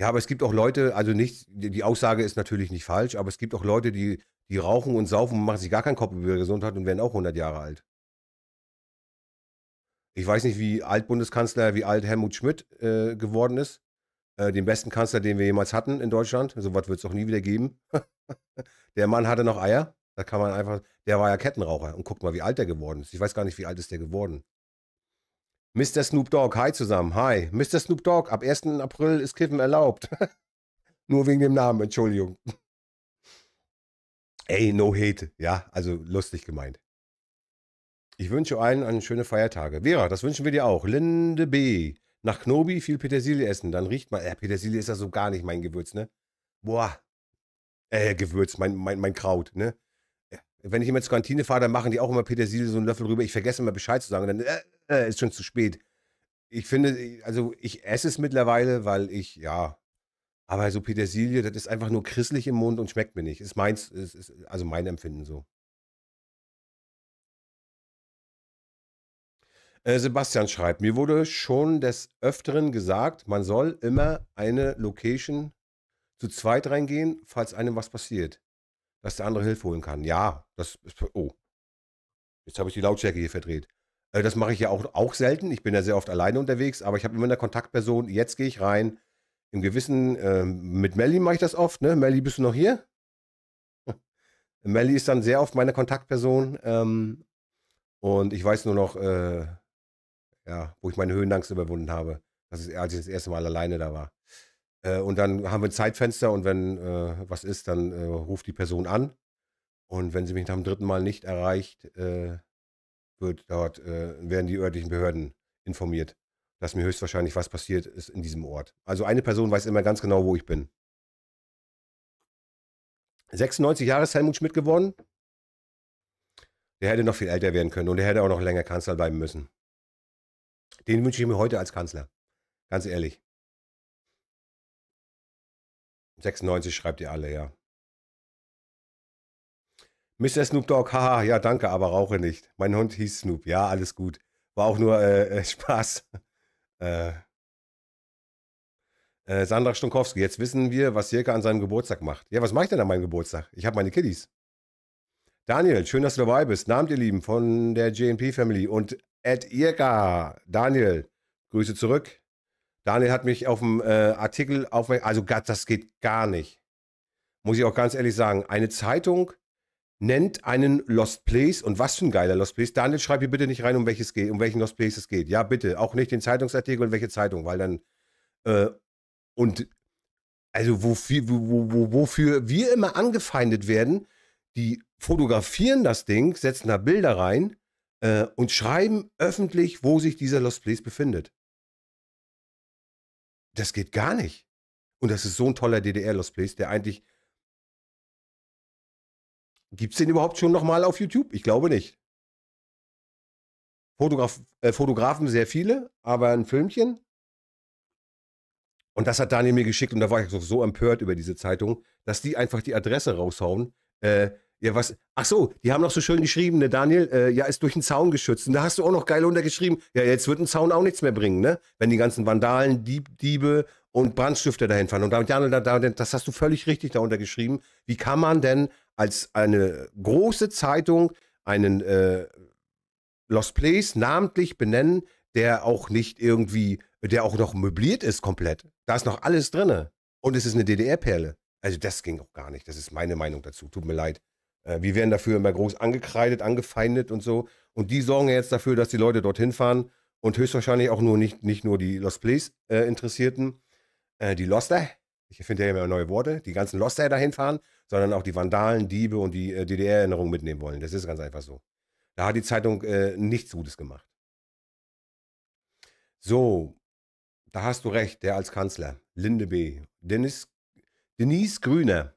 Speaker 2: Ja, aber es gibt auch Leute, also nicht, die Aussage ist natürlich nicht falsch, aber es gibt auch Leute, die, die rauchen und saufen und machen sich gar keinen Kopf über ihre Gesundheit und werden auch 100 Jahre alt. Ich weiß nicht, wie alt Bundeskanzler, wie alt Helmut Schmidt äh, geworden ist. Äh, den besten Kanzler, den wir jemals hatten in Deutschland. So was wird es auch nie wieder geben. der Mann hatte noch Eier. Da kann man einfach, der war ja Kettenraucher und guckt mal, wie alt der geworden ist. Ich weiß gar nicht, wie alt ist der geworden. Mr. Snoop Dogg, hi zusammen, hi. Mr. Snoop Dogg, ab 1. April ist Kiffen erlaubt. Nur wegen dem Namen, Entschuldigung. Ey, no hate. Ja, also lustig gemeint. Ich wünsche allen eine schöne Feiertage. Vera, das wünschen wir dir auch. Linde B. Nach Knobi viel Petersilie essen, dann riecht man, äh, Petersilie ist ja so gar nicht mein Gewürz, ne? Boah, äh, Gewürz, mein, mein, mein Kraut, ne? Äh, wenn ich immer zur Kantine fahre, dann machen die auch immer Petersilie so einen Löffel rüber. Ich vergesse immer Bescheid zu sagen, dann äh, äh, ist schon zu spät. Ich finde, also ich esse es mittlerweile, weil ich, ja, aber so Petersilie, das ist einfach nur christlich im Mund und schmeckt mir nicht. Ist meins, ist, ist also mein Empfinden so. Äh, Sebastian schreibt, mir wurde schon des Öfteren gesagt, man soll immer eine Location zu zweit reingehen, falls einem was passiert. Dass der andere Hilfe holen kann. Ja, das ist. Oh. Jetzt habe ich die Lautstärke hier verdreht. Äh, das mache ich ja auch, auch selten. Ich bin ja sehr oft alleine unterwegs, aber ich habe immer eine Kontaktperson. Jetzt gehe ich rein. Im Gewissen, ähm, mit Melly mache ich das oft. Ne? Melly, bist du noch hier? Melly ist dann sehr oft meine Kontaktperson. Ähm, und ich weiß nur noch, äh, ja, wo ich meine Höhenangst überwunden habe. Das ist, als ich das erste Mal alleine da war. Äh, und dann haben wir ein Zeitfenster und wenn äh, was ist, dann äh, ruft die Person an. Und wenn sie mich nach dem dritten Mal nicht erreicht, äh, wird dort, äh, werden die örtlichen Behörden informiert, dass mir höchstwahrscheinlich was passiert ist in diesem Ort. Also eine Person weiß immer ganz genau, wo ich bin. 96 Jahre ist Helmut Schmidt geworden.
Speaker 1: Der hätte noch viel älter werden können und er hätte auch noch länger Kanzler bleiben müssen. Den wünsche ich mir heute als Kanzler. Ganz ehrlich. 96 schreibt ihr alle, ja. Mr. Snoop Dogg, haha,
Speaker 2: ja, danke, aber rauche nicht. Mein Hund hieß Snoop, ja, alles gut. War auch nur äh, äh Spaß. Äh, äh, Sandra Stunkowski, jetzt wissen wir, was Jirka an seinem Geburtstag macht. Ja, was mache ich denn an meinem Geburtstag? Ich habe meine Kiddies. Daniel, schön, dass du dabei bist. Namt, ihr Lieben, von der JNP Family und at Irga. Daniel, Grüße zurück. Daniel hat mich auf dem äh, Artikel aufmerksam. Also, das geht gar nicht. Muss ich auch ganz ehrlich sagen. Eine Zeitung nennt einen Lost Place und was für ein geiler Lost Place. Daniel, schreib hier bitte nicht rein, um, welches geht, um welchen Lost Place es geht. Ja, bitte. Auch nicht den Zeitungsartikel und welche Zeitung, weil dann. Äh, und also wofür, wo, wo, wofür wir immer angefeindet werden, die fotografieren das Ding, setzen da Bilder rein äh, und schreiben öffentlich, wo sich dieser Lost Place befindet.
Speaker 1: Das geht gar nicht. Und das ist so ein toller DDR-Lost Place, der eigentlich. Gibt es den überhaupt schon nochmal auf YouTube? Ich glaube nicht. Fotograf, äh, Fotografen sehr viele, aber
Speaker 2: ein Filmchen. Und das hat Daniel mir geschickt und da war ich so, so empört über diese Zeitung, dass die einfach die Adresse raushauen. Äh, ja, was? Ach so, die haben noch so schön geschrieben, ne, Daniel? Äh, ja, ist durch einen Zaun geschützt. Und da hast du auch noch geil untergeschrieben. Ja, jetzt wird ein Zaun auch nichts mehr bringen, ne? Wenn die ganzen Vandalen, Dieb, Diebe und Brandstifter dahin fahren. Und Daniel, da, da, das hast du völlig richtig da untergeschrieben. Wie kann man denn als eine große Zeitung einen äh, Lost Place namentlich benennen, der auch nicht irgendwie, der auch noch möbliert ist komplett? Da ist noch alles drin. Und es ist eine DDR-Perle. Also das ging auch gar nicht. Das ist meine Meinung dazu. Tut mir leid. Äh, wir werden dafür immer groß angekreidet, angefeindet und so. Und die sorgen jetzt dafür, dass die Leute dorthin fahren und höchstwahrscheinlich auch nur nicht, nicht nur die Lost Place äh, Interessierten, äh, die Loster, ich finde ja immer neue Worte, die ganzen Loster dahin fahren, sondern auch die Vandalen, Diebe und die äh, DDR-Erinnerung mitnehmen wollen. Das ist ganz einfach so. Da hat die Zeitung äh, nichts Gutes gemacht. So, da hast du recht, der als Kanzler, Linde B. Dennis, Denise Grüner,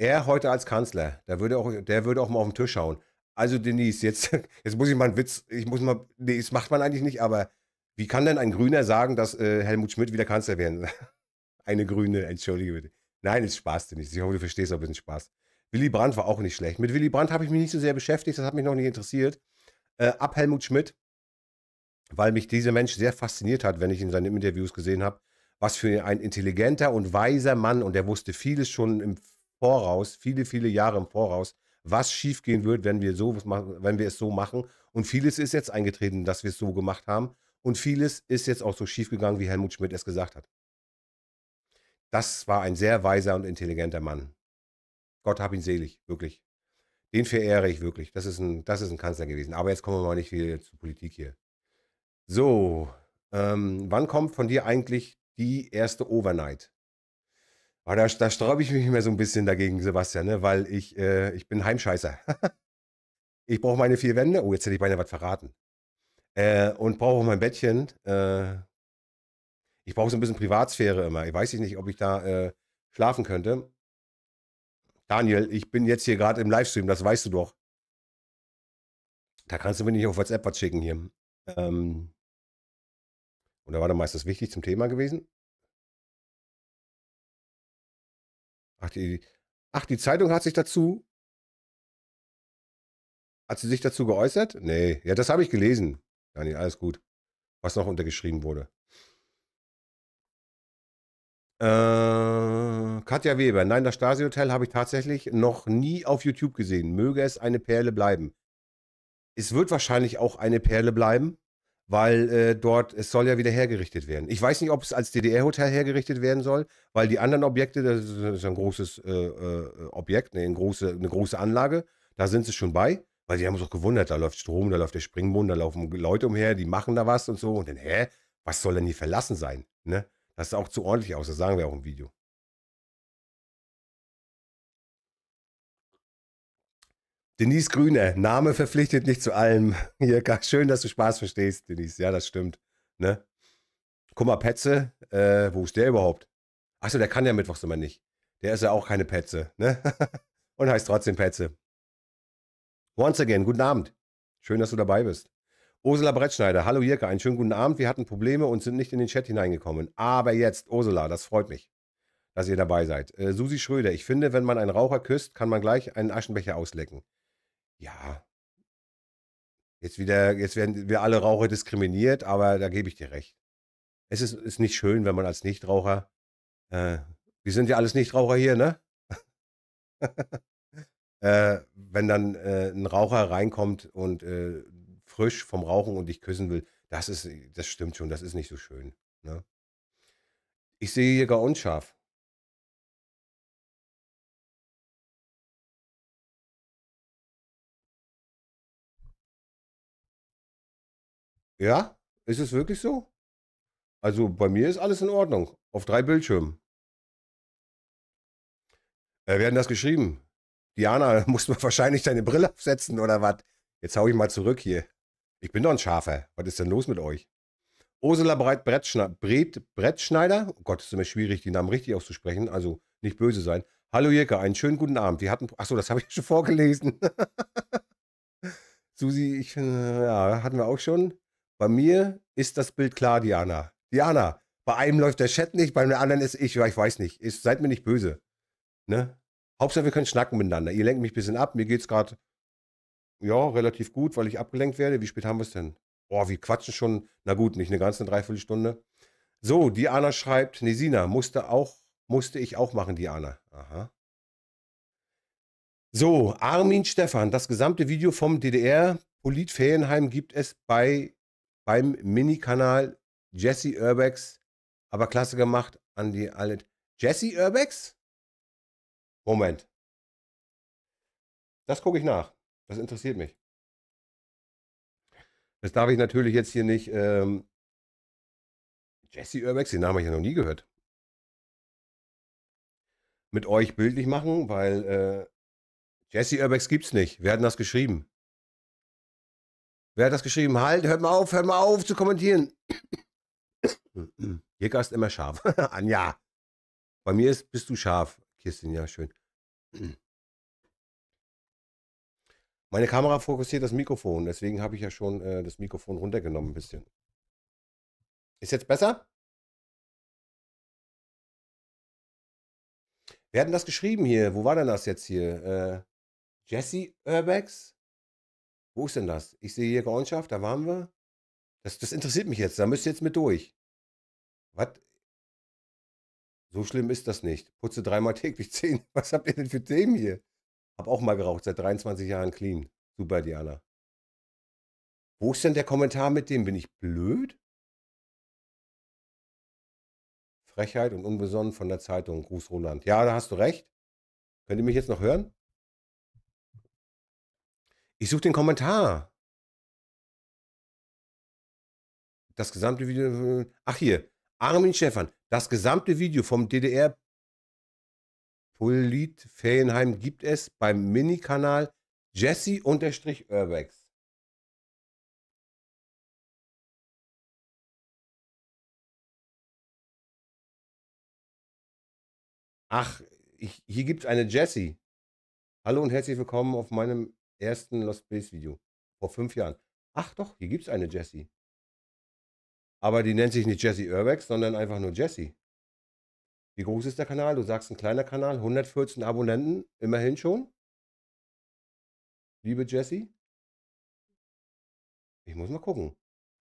Speaker 2: er heute als Kanzler, der würde auch, der würde auch mal auf den Tisch schauen. Also Denise, jetzt, jetzt muss ich mal einen Witz, ich muss mal, nee, das macht man eigentlich nicht, aber wie kann denn ein Grüner sagen, dass äh, Helmut Schmidt wieder Kanzler werden? Eine Grüne, entschuldige bitte. Nein, es ist Spaß, Denise. Ich hoffe, du verstehst auch ein bisschen Spaß. Willy Brandt war auch nicht schlecht. Mit Willy Brandt habe ich mich nicht so sehr beschäftigt, das hat mich noch nicht interessiert. Äh, ab Helmut Schmidt, weil mich dieser Mensch sehr fasziniert hat, wenn ich in seinen Interviews gesehen habe, was für ein intelligenter und weiser Mann und der wusste vieles schon im Voraus, viele, viele Jahre im Voraus, was schiefgehen wird, wenn wir, so wenn wir es so machen. Und vieles ist jetzt eingetreten, dass wir es so gemacht haben. Und vieles ist jetzt auch so schiefgegangen, wie Helmut Schmidt es gesagt hat. Das war ein sehr weiser und intelligenter Mann. Gott hab ihn selig, wirklich. Den verehre ich wirklich. Das ist ein, das ist ein Kanzler gewesen. Aber jetzt kommen wir mal nicht wieder zur Politik hier. So, ähm, wann kommt von dir eigentlich die erste Overnight? Aber da, da sträube ich mich immer so ein bisschen dagegen, Sebastian, ne? weil ich, äh, ich bin Heimscheißer. ich brauche meine vier Wände. Oh, jetzt hätte ich beinahe was verraten. Äh, und brauche auch mein Bettchen. Äh, ich brauche so ein bisschen Privatsphäre immer. Ich weiß nicht, ob ich da äh, schlafen könnte. Daniel, ich bin jetzt hier gerade im Livestream, das weißt
Speaker 1: du doch. Da kannst du mir nicht auf WhatsApp was schicken hier. Ähm, und da war dann meistens wichtig zum Thema gewesen. Ach die, ach, die Zeitung hat sich dazu. Hat sie sich dazu geäußert? Nee, ja, das habe ich gelesen. Daniel, alles gut.
Speaker 2: Was noch untergeschrieben wurde. Äh, Katja Weber, nein, das Stasi-Hotel habe ich tatsächlich noch nie auf YouTube gesehen. Möge es eine Perle bleiben. Es wird wahrscheinlich auch eine Perle bleiben weil äh, dort, es soll ja wieder hergerichtet werden. Ich weiß nicht, ob es als DDR-Hotel hergerichtet werden soll, weil die anderen Objekte, das ist, ein großes äh, äh Objekt, ne, eine große, eine große Anlage, da sind sie schon bei, weil sie haben sich auch gewundert, da läuft Strom, da läuft der Springbrunnen, da laufen Leute umher, die machen da was
Speaker 1: und so. Und dann, hä, was soll denn hier verlassen sein? Ne? Das sah auch zu ordentlich aus, das sagen wir auch im Video. Denise Grüne, Name verpflichtet nicht zu allem. Hier, schön, dass du Spaß verstehst, Denise. Ja,
Speaker 2: das stimmt. Ne? Guck mal, Petze, äh, wo ist der überhaupt? Achso, der kann ja mittwochs immer nicht. Der ist ja auch keine Petze, ne? Und heißt trotzdem Petze. Once again, guten Abend. Schön, dass du dabei bist. Ursula Brettschneider, hallo Jirka, einen schönen guten Abend. Wir hatten Probleme und sind nicht in den Chat hineingekommen. Aber jetzt, Ursula, das freut mich, dass ihr dabei seid. Äh, Susi Schröder, ich finde, wenn man einen Raucher küsst, kann man gleich einen Aschenbecher auslecken ja, jetzt wieder, jetzt werden wir alle Raucher diskriminiert, aber da gebe ich dir recht. Es ist, ist nicht schön, wenn man als Nichtraucher, äh, wir sind ja alles Nichtraucher hier, ne? äh, wenn dann äh, ein Raucher reinkommt und äh, frisch vom Rauchen und dich küssen will, das ist,
Speaker 1: das stimmt schon, das ist nicht so schön. Ne? Ich sehe hier gar unscharf. Ja, ist es wirklich so? Also bei mir ist alles in Ordnung. Auf drei Bildschirmen.
Speaker 2: Äh, werden das geschrieben? Diana, muss man wahrscheinlich deine Brille absetzen oder was? Jetzt hau ich mal zurück hier. Ich bin doch ein Schafer. Was ist denn los mit euch? Ursula Breit Brett, Brettschneider. Oh Gott, ist immer schwierig, die Namen richtig auszusprechen. Also nicht böse sein. Hallo Jirka, einen schönen guten Abend. Wir hatten. Achso, das habe ich schon vorgelesen. Susi, ich, äh, ja, hatten wir auch schon. Bei mir ist das Bild klar, Diana. Diana, bei einem läuft der Chat nicht, bei beim anderen ist ich, ich weiß nicht. Ist, seid mir nicht böse. Ne? Hauptsache, wir können schnacken miteinander. Ihr lenkt mich ein bisschen ab. Mir geht es gerade, ja, relativ gut, weil ich abgelenkt werde. Wie spät haben wir es denn? Boah, wir quatschen schon, na gut, nicht eine ganze Dreiviertelstunde. So, Diana schreibt, Nesina, musste auch, musste ich auch machen, Diana. Aha. So, Armin Stefan, das gesamte Video vom DDR Polit Ferienheim gibt es bei beim Mini-Kanal Jesse Urbex. Aber klasse gemacht an die alle. Jesse
Speaker 1: Urbex? Moment. Das gucke ich nach. Das interessiert mich. Das darf ich natürlich jetzt hier nicht. Ähm Jesse Urbex, den Namen habe ich ja noch nie gehört. Mit euch bildlich machen, weil äh, Jesse Urbex gibt es nicht.
Speaker 2: Wer hat das geschrieben? Wer hat das geschrieben? Halt, hört mal auf, hört mal auf zu kommentieren. Jäger ist immer scharf. Anja. Bei mir ist, bist du scharf, Kirsten. ja, schön.
Speaker 1: Meine Kamera fokussiert das Mikrofon, deswegen habe ich ja schon äh, das Mikrofon runtergenommen ein bisschen. Ist jetzt besser? Wer hat denn das geschrieben hier? Wo war denn das jetzt hier? Äh, Jesse
Speaker 2: Urbex? Wo ist denn das? Ich sehe hier Grauenschaft, da waren wir. Das, das interessiert mich jetzt, da müsst ihr jetzt mit durch. Was? So schlimm ist das nicht. Putze dreimal täglich zehn. Was habt ihr denn für Themen hier? Hab auch mal geraucht, seit 23 Jahren
Speaker 1: clean. Super, Diana. Wo ist denn der Kommentar mit dem? Bin ich blöd? Frechheit und unbesonnen von der Zeitung. Gruß Roland. Ja, da hast du recht. Könnt ihr mich jetzt noch hören? Ich suche den Kommentar.
Speaker 2: Das gesamte Video. Äh, ach hier. Armin Stefan. Das gesamte Video vom DDR
Speaker 1: Polit Ferienheim gibt es beim Mini-Kanal Jesse-Urbex. Ach, ich, hier gibt es eine Jesse. Hallo und herzlich willkommen auf meinem
Speaker 2: ersten Lost Place Video. Vor fünf Jahren. Ach doch, hier gibt es eine Jessie. Aber die nennt sich nicht Jessie Urbex, sondern einfach nur Jessie. Wie groß ist der Kanal? Du sagst ein kleiner Kanal, 114 Abonnenten, immerhin schon. Liebe Jessie. Ich muss mal gucken.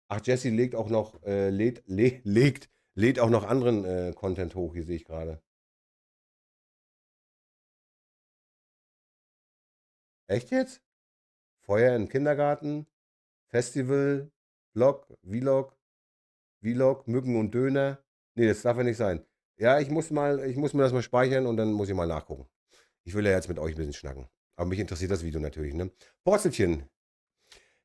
Speaker 2: Ach, Jessie legt
Speaker 1: auch noch, äh, lädt, lä legt, lädt auch noch anderen äh, Content hoch, hier sehe ich gerade. Echt jetzt? Feuer im Kindergarten, Festival, Vlog, Vlog,
Speaker 2: Vlog, Mücken und Döner. Nee, das darf ja nicht sein. Ja, ich muss, mal, ich muss mir das mal speichern und dann muss ich mal nachgucken. Ich will ja jetzt mit euch ein bisschen schnacken. Aber mich interessiert das Video natürlich. Ne? Porzelchen.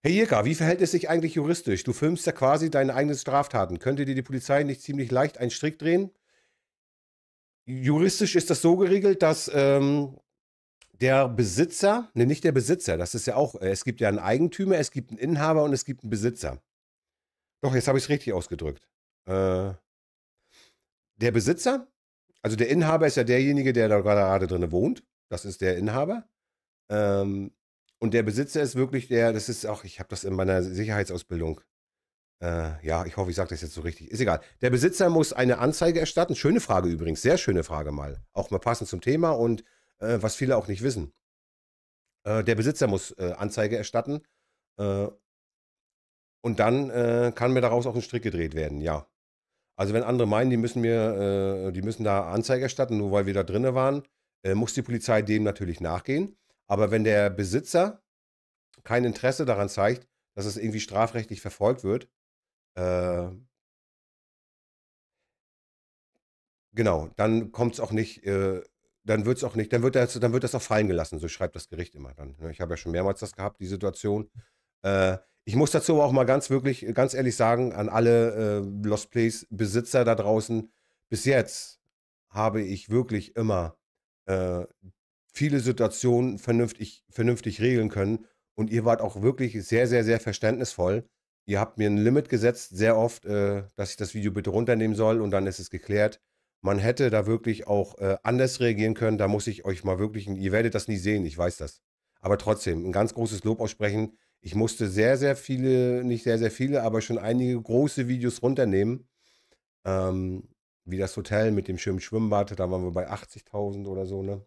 Speaker 2: Hey Jirka, wie verhält es sich eigentlich juristisch? Du filmst ja quasi deine eigenen Straftaten. Könnte dir die Polizei nicht ziemlich leicht einen Strick drehen? Juristisch ist das so geregelt, dass ähm, der Besitzer, ne, nicht der Besitzer, das ist ja auch, äh, es gibt ja einen Eigentümer, es gibt einen Inhaber und es gibt einen Besitzer. Doch, jetzt habe ich es richtig ausgedrückt. Äh, der Besitzer, also der Inhaber ist ja derjenige, der da gerade drin wohnt. Das ist der Inhaber. Ähm, und der Besitzer ist wirklich der, das ist auch, ich habe das in meiner Sicherheitsausbildung. Äh, ja, ich hoffe, ich sage das jetzt so richtig. Ist egal. Der Besitzer muss eine Anzeige erstatten. Schöne Frage übrigens, sehr schöne Frage mal. Auch mal passend zum Thema und äh, was viele auch nicht wissen. Äh, der Besitzer muss äh, Anzeige erstatten äh, und dann äh, kann mir daraus auch ein Strick gedreht werden, ja. Also wenn andere meinen, die müssen mir, äh, die müssen da Anzeige erstatten, nur weil wir da drinnen waren, muss die Polizei dem natürlich nachgehen. Aber wenn der Besitzer kein Interesse daran zeigt, dass es irgendwie strafrechtlich verfolgt wird, genau, dann kommt es auch nicht äh, dann wird es auch nicht, dann wird, das, dann wird das auch fallen gelassen, so schreibt das Gericht immer dann. Ne? Ich habe ja schon mehrmals das gehabt, die Situation. Äh, ich muss dazu aber auch mal ganz wirklich, ganz ehrlich sagen, an alle äh, Lost Place-Besitzer da draußen, bis jetzt habe ich wirklich immer äh, viele Situationen vernünftig, vernünftig regeln können. Und ihr wart auch wirklich sehr, sehr, sehr verständnisvoll. Ihr habt mir ein Limit gesetzt, sehr oft, äh, dass ich das Video bitte runternehmen soll und dann ist es geklärt. Man hätte da wirklich auch äh, anders reagieren können. Da muss ich euch mal wirklich, ihr werdet das nie sehen, ich weiß das. Aber trotzdem, ein ganz großes Lob aussprechen. Ich musste sehr, sehr viele, nicht sehr, sehr viele, aber schon einige große Videos runternehmen. Ähm, wie das Hotel mit dem schönen Schwimmbad, da waren wir bei 80.000 oder so, ne?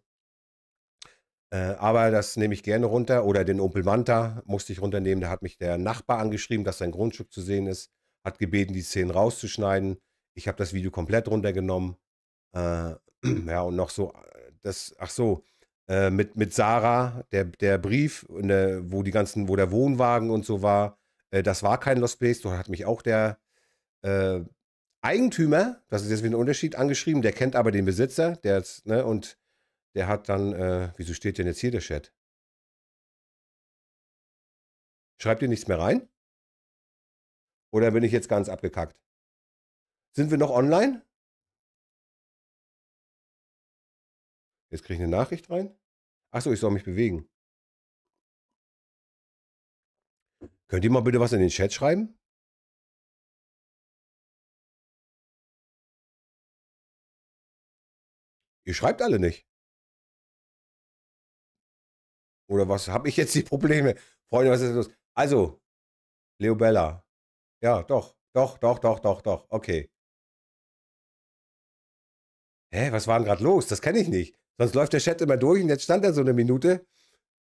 Speaker 2: Äh, aber das nehme ich gerne runter. Oder den Opel Manta musste ich runternehmen. Da hat mich der Nachbar angeschrieben, dass sein Grundstück zu sehen ist. Hat gebeten, die Szenen rauszuschneiden. Ich habe das Video komplett runtergenommen. Äh, ja, und noch so, äh, das, ach so, äh, mit, mit Sarah, der, der Brief, der, wo die ganzen, wo der Wohnwagen und so war, äh, das war kein Lost Place, da hat mich auch der äh, Eigentümer, das ist jetzt wie ein Unterschied, angeschrieben, der kennt aber den Besitzer, der
Speaker 1: jetzt, ne, und der hat dann, äh, wieso steht denn jetzt hier der Chat? Schreibt ihr nichts mehr rein? Oder bin ich jetzt ganz abgekackt? Sind wir noch online? Jetzt kriege ich eine Nachricht rein. Achso, ich soll mich bewegen. Könnt ihr mal bitte was in den Chat schreiben? Ihr schreibt alle nicht. Oder was habe ich jetzt die Probleme? Freunde, was ist los? Also, Leo Bella. Ja, doch, doch, doch, doch, doch, doch. Okay. Hä, was war denn gerade
Speaker 2: los? Das kenne ich nicht. Sonst läuft der Chat immer durch und jetzt stand er so eine Minute.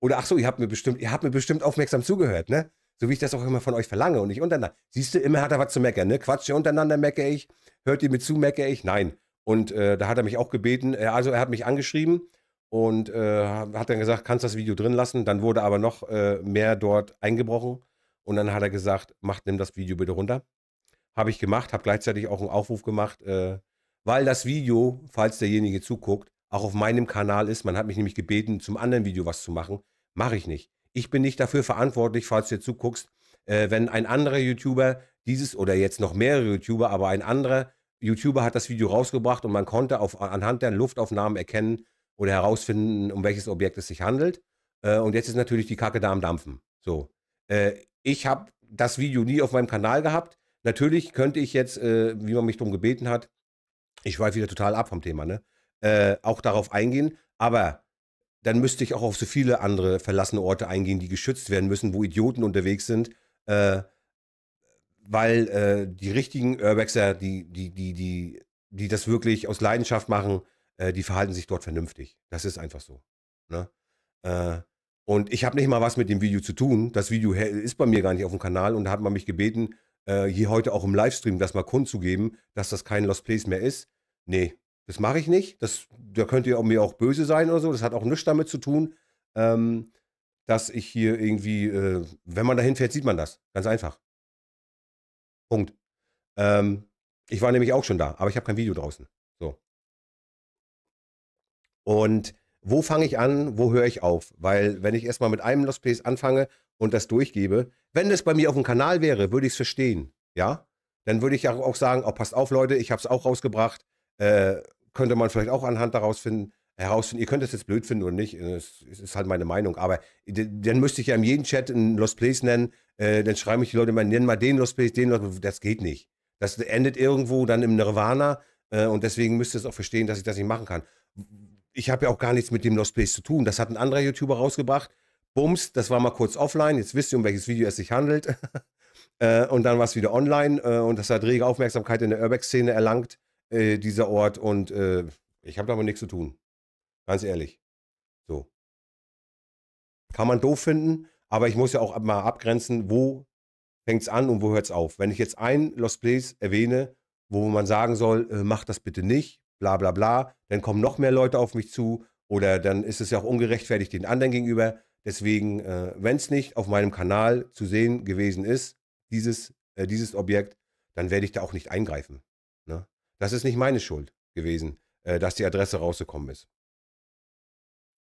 Speaker 2: Oder ach so, ihr habt mir bestimmt, ihr habt mir bestimmt aufmerksam zugehört, ne? So wie ich das auch immer von euch verlange und nicht untereinander. Siehst du, immer hat er was zu meckern, ne? Quatscht ihr untereinander, mecke ich. Hört ihr mir zu, mecke ich. Nein. Und äh, da hat er mich auch gebeten, äh, also er hat mich angeschrieben und äh, hat dann gesagt, kannst das Video drin lassen. Dann wurde aber noch äh, mehr dort eingebrochen. Und dann hat er gesagt, mach, nimm das Video bitte runter. Habe ich gemacht, habe gleichzeitig auch einen Aufruf gemacht, äh, weil das Video, falls derjenige zuguckt, auch auf meinem Kanal ist. Man hat mich nämlich gebeten, zum anderen Video was zu machen. Mache ich nicht. Ich bin nicht dafür verantwortlich, falls du zuguckst, äh, wenn ein anderer YouTuber dieses oder jetzt noch mehrere YouTuber, aber ein anderer YouTuber hat das Video rausgebracht und man konnte auf, anhand der Luftaufnahmen erkennen oder herausfinden, um welches Objekt es sich handelt. Äh, und jetzt ist natürlich die Kacke da am Dampfen. So. Äh, ich habe das Video nie auf meinem Kanal gehabt. Natürlich könnte ich jetzt, äh, wie man mich darum gebeten hat, ich schweife wieder total ab vom Thema, ne? Äh, auch darauf eingehen. Aber dann müsste ich auch auf so viele andere verlassene Orte eingehen, die geschützt werden müssen, wo Idioten unterwegs sind, äh, weil äh, die richtigen Urbexer, die, die, die, die, die das wirklich aus Leidenschaft machen, äh, die verhalten sich dort vernünftig. Das ist einfach so. Ne? Äh, und ich habe nicht mal was mit dem Video zu tun. Das Video ist bei mir gar nicht auf dem Kanal und da hat man mich gebeten, hier heute auch im Livestream das mal kundzugeben, dass das kein Lost Place mehr ist. Nee, das mache ich nicht. Das, da könnt ihr mir auch böse sein oder so. Das hat auch nichts damit zu tun, ähm, dass ich hier irgendwie, äh, wenn man dahin fährt, sieht man das. Ganz einfach. Punkt. Ähm, ich war nämlich auch schon da, aber ich habe kein Video draußen. So. Und wo fange ich an, wo höre ich auf? Weil wenn ich erstmal mit einem Lost Place anfange und das durchgebe, wenn das bei mir auf dem Kanal wäre, würde ich es verstehen. Ja? Dann würde ich ja auch sagen, oh, passt auf, Leute, ich habe es auch rausgebracht. Äh, könnte man vielleicht auch anhand daraus finden, herausfinden, ihr könnt das jetzt blöd finden oder nicht, es ist halt meine Meinung, aber dann müsste ich ja in jedem Chat einen Lost Place nennen, äh, dann schreiben mich die Leute immer, nenn mal den Lost Place, den Lost Place, das geht nicht. Das endet irgendwo dann im Nirvana äh, und deswegen müsst ihr es auch verstehen, dass ich das nicht machen kann. Ich habe ja auch gar nichts mit dem Lost Place zu tun, das hat ein anderer YouTuber rausgebracht, Bums, das war mal kurz offline, jetzt wisst ihr, um welches Video es sich handelt. äh, und dann war es wieder online äh, und das hat rege Aufmerksamkeit in der Urbex-Szene erlangt äh, dieser Ort. Und äh, ich habe damit nichts zu tun. Ganz ehrlich. So. Kann man doof finden, aber ich muss ja auch mal abgrenzen, wo fängt es an und wo hört es auf. Wenn ich jetzt ein Lost Place erwähne, wo man sagen soll, äh, mach das bitte nicht, bla bla bla, dann kommen noch mehr Leute auf mich zu oder dann ist es ja auch ungerechtfertigt den anderen gegenüber. Deswegen, äh, wenn es nicht auf meinem Kanal zu sehen gewesen ist, dieses, äh, dieses Objekt, dann werde ich da auch nicht eingreifen. Ne? Das ist nicht meine Schuld gewesen, äh, dass die Adresse rausgekommen ist.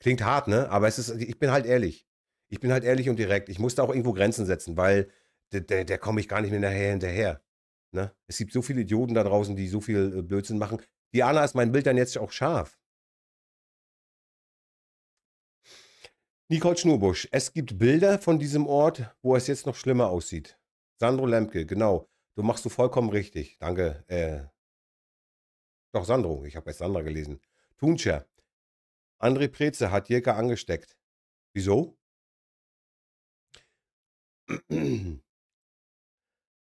Speaker 2: Klingt hart, ne? Aber es ist, ich bin halt ehrlich. Ich bin halt ehrlich und direkt. Ich musste auch irgendwo Grenzen setzen, weil der, der, der komme ich gar nicht mehr nachher hinterher. Ne? Es gibt so viele Idioten da draußen, die so viel äh, Blödsinn machen. Diana ist mein Bild dann jetzt auch scharf. Nicole Schnurbusch, es gibt Bilder von diesem Ort, wo es jetzt noch schlimmer aussieht. Sandro Lemke, genau. Du machst du vollkommen richtig. Danke, äh, doch Sandro, ich habe erst Sandra gelesen. Tunscher.
Speaker 1: André Preze hat Jirka angesteckt. Wieso?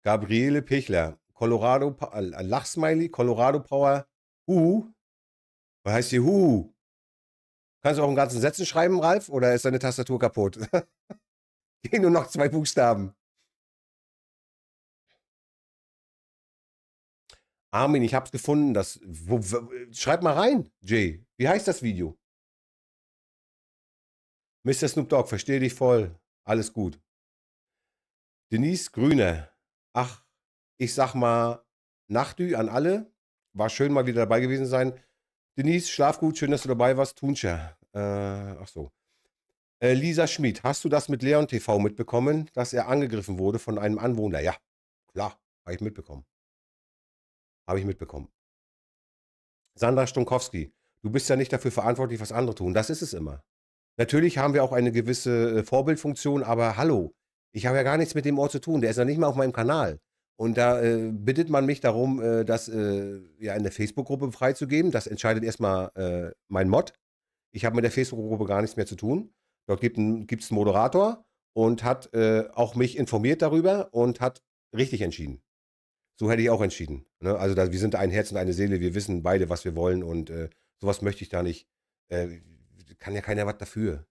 Speaker 1: Gabriele Pichler.
Speaker 2: Colorado, äh, äh, Lachsmiley, Colorado Power, Huhu. Was heißt hier
Speaker 1: Huhu? Kannst du auch in ganzen Sätzen schreiben, Ralf? Oder ist deine Tastatur kaputt? Gehen nur noch zwei Buchstaben. Armin, ich hab's gefunden. Das, wo, wo, schreib mal rein, Jay. Wie heißt das Video? Mr. Snoop Dogg, verstehe dich voll. Alles gut. Denise Grüne. Ach, ich sag
Speaker 2: mal, Nachtü an alle. War schön, mal wieder dabei gewesen sein. Denise, schlaf gut. Schön, dass du dabei warst. Tunscher. Äh, ach so. Äh, Lisa Schmid, hast du das mit Leon TV mitbekommen, dass er angegriffen wurde von einem Anwohner? Ja, klar, habe ich mitbekommen. Habe ich mitbekommen. Sandra Stunkowski, du bist ja nicht dafür verantwortlich, was andere tun. Das ist es immer. Natürlich haben wir auch eine gewisse äh, Vorbildfunktion, aber hallo, ich habe ja gar nichts mit dem Ort zu tun. Der ist ja nicht mal auf meinem Kanal. Und da äh, bittet man mich darum, äh, das äh, ja in der Facebook-Gruppe freizugeben. Das entscheidet erstmal äh, mein Mod. Ich habe mit der Facebook-Gruppe gar nichts mehr zu tun. Dort gibt es einen Moderator und hat äh, auch mich informiert darüber und hat richtig entschieden so hätte ich auch entschieden. Ne? Also da, wir sind ein Herz und eine Seele, wir wissen beide, was wir wollen und äh, sowas möchte ich da nicht. Äh, kann ja keiner was dafür.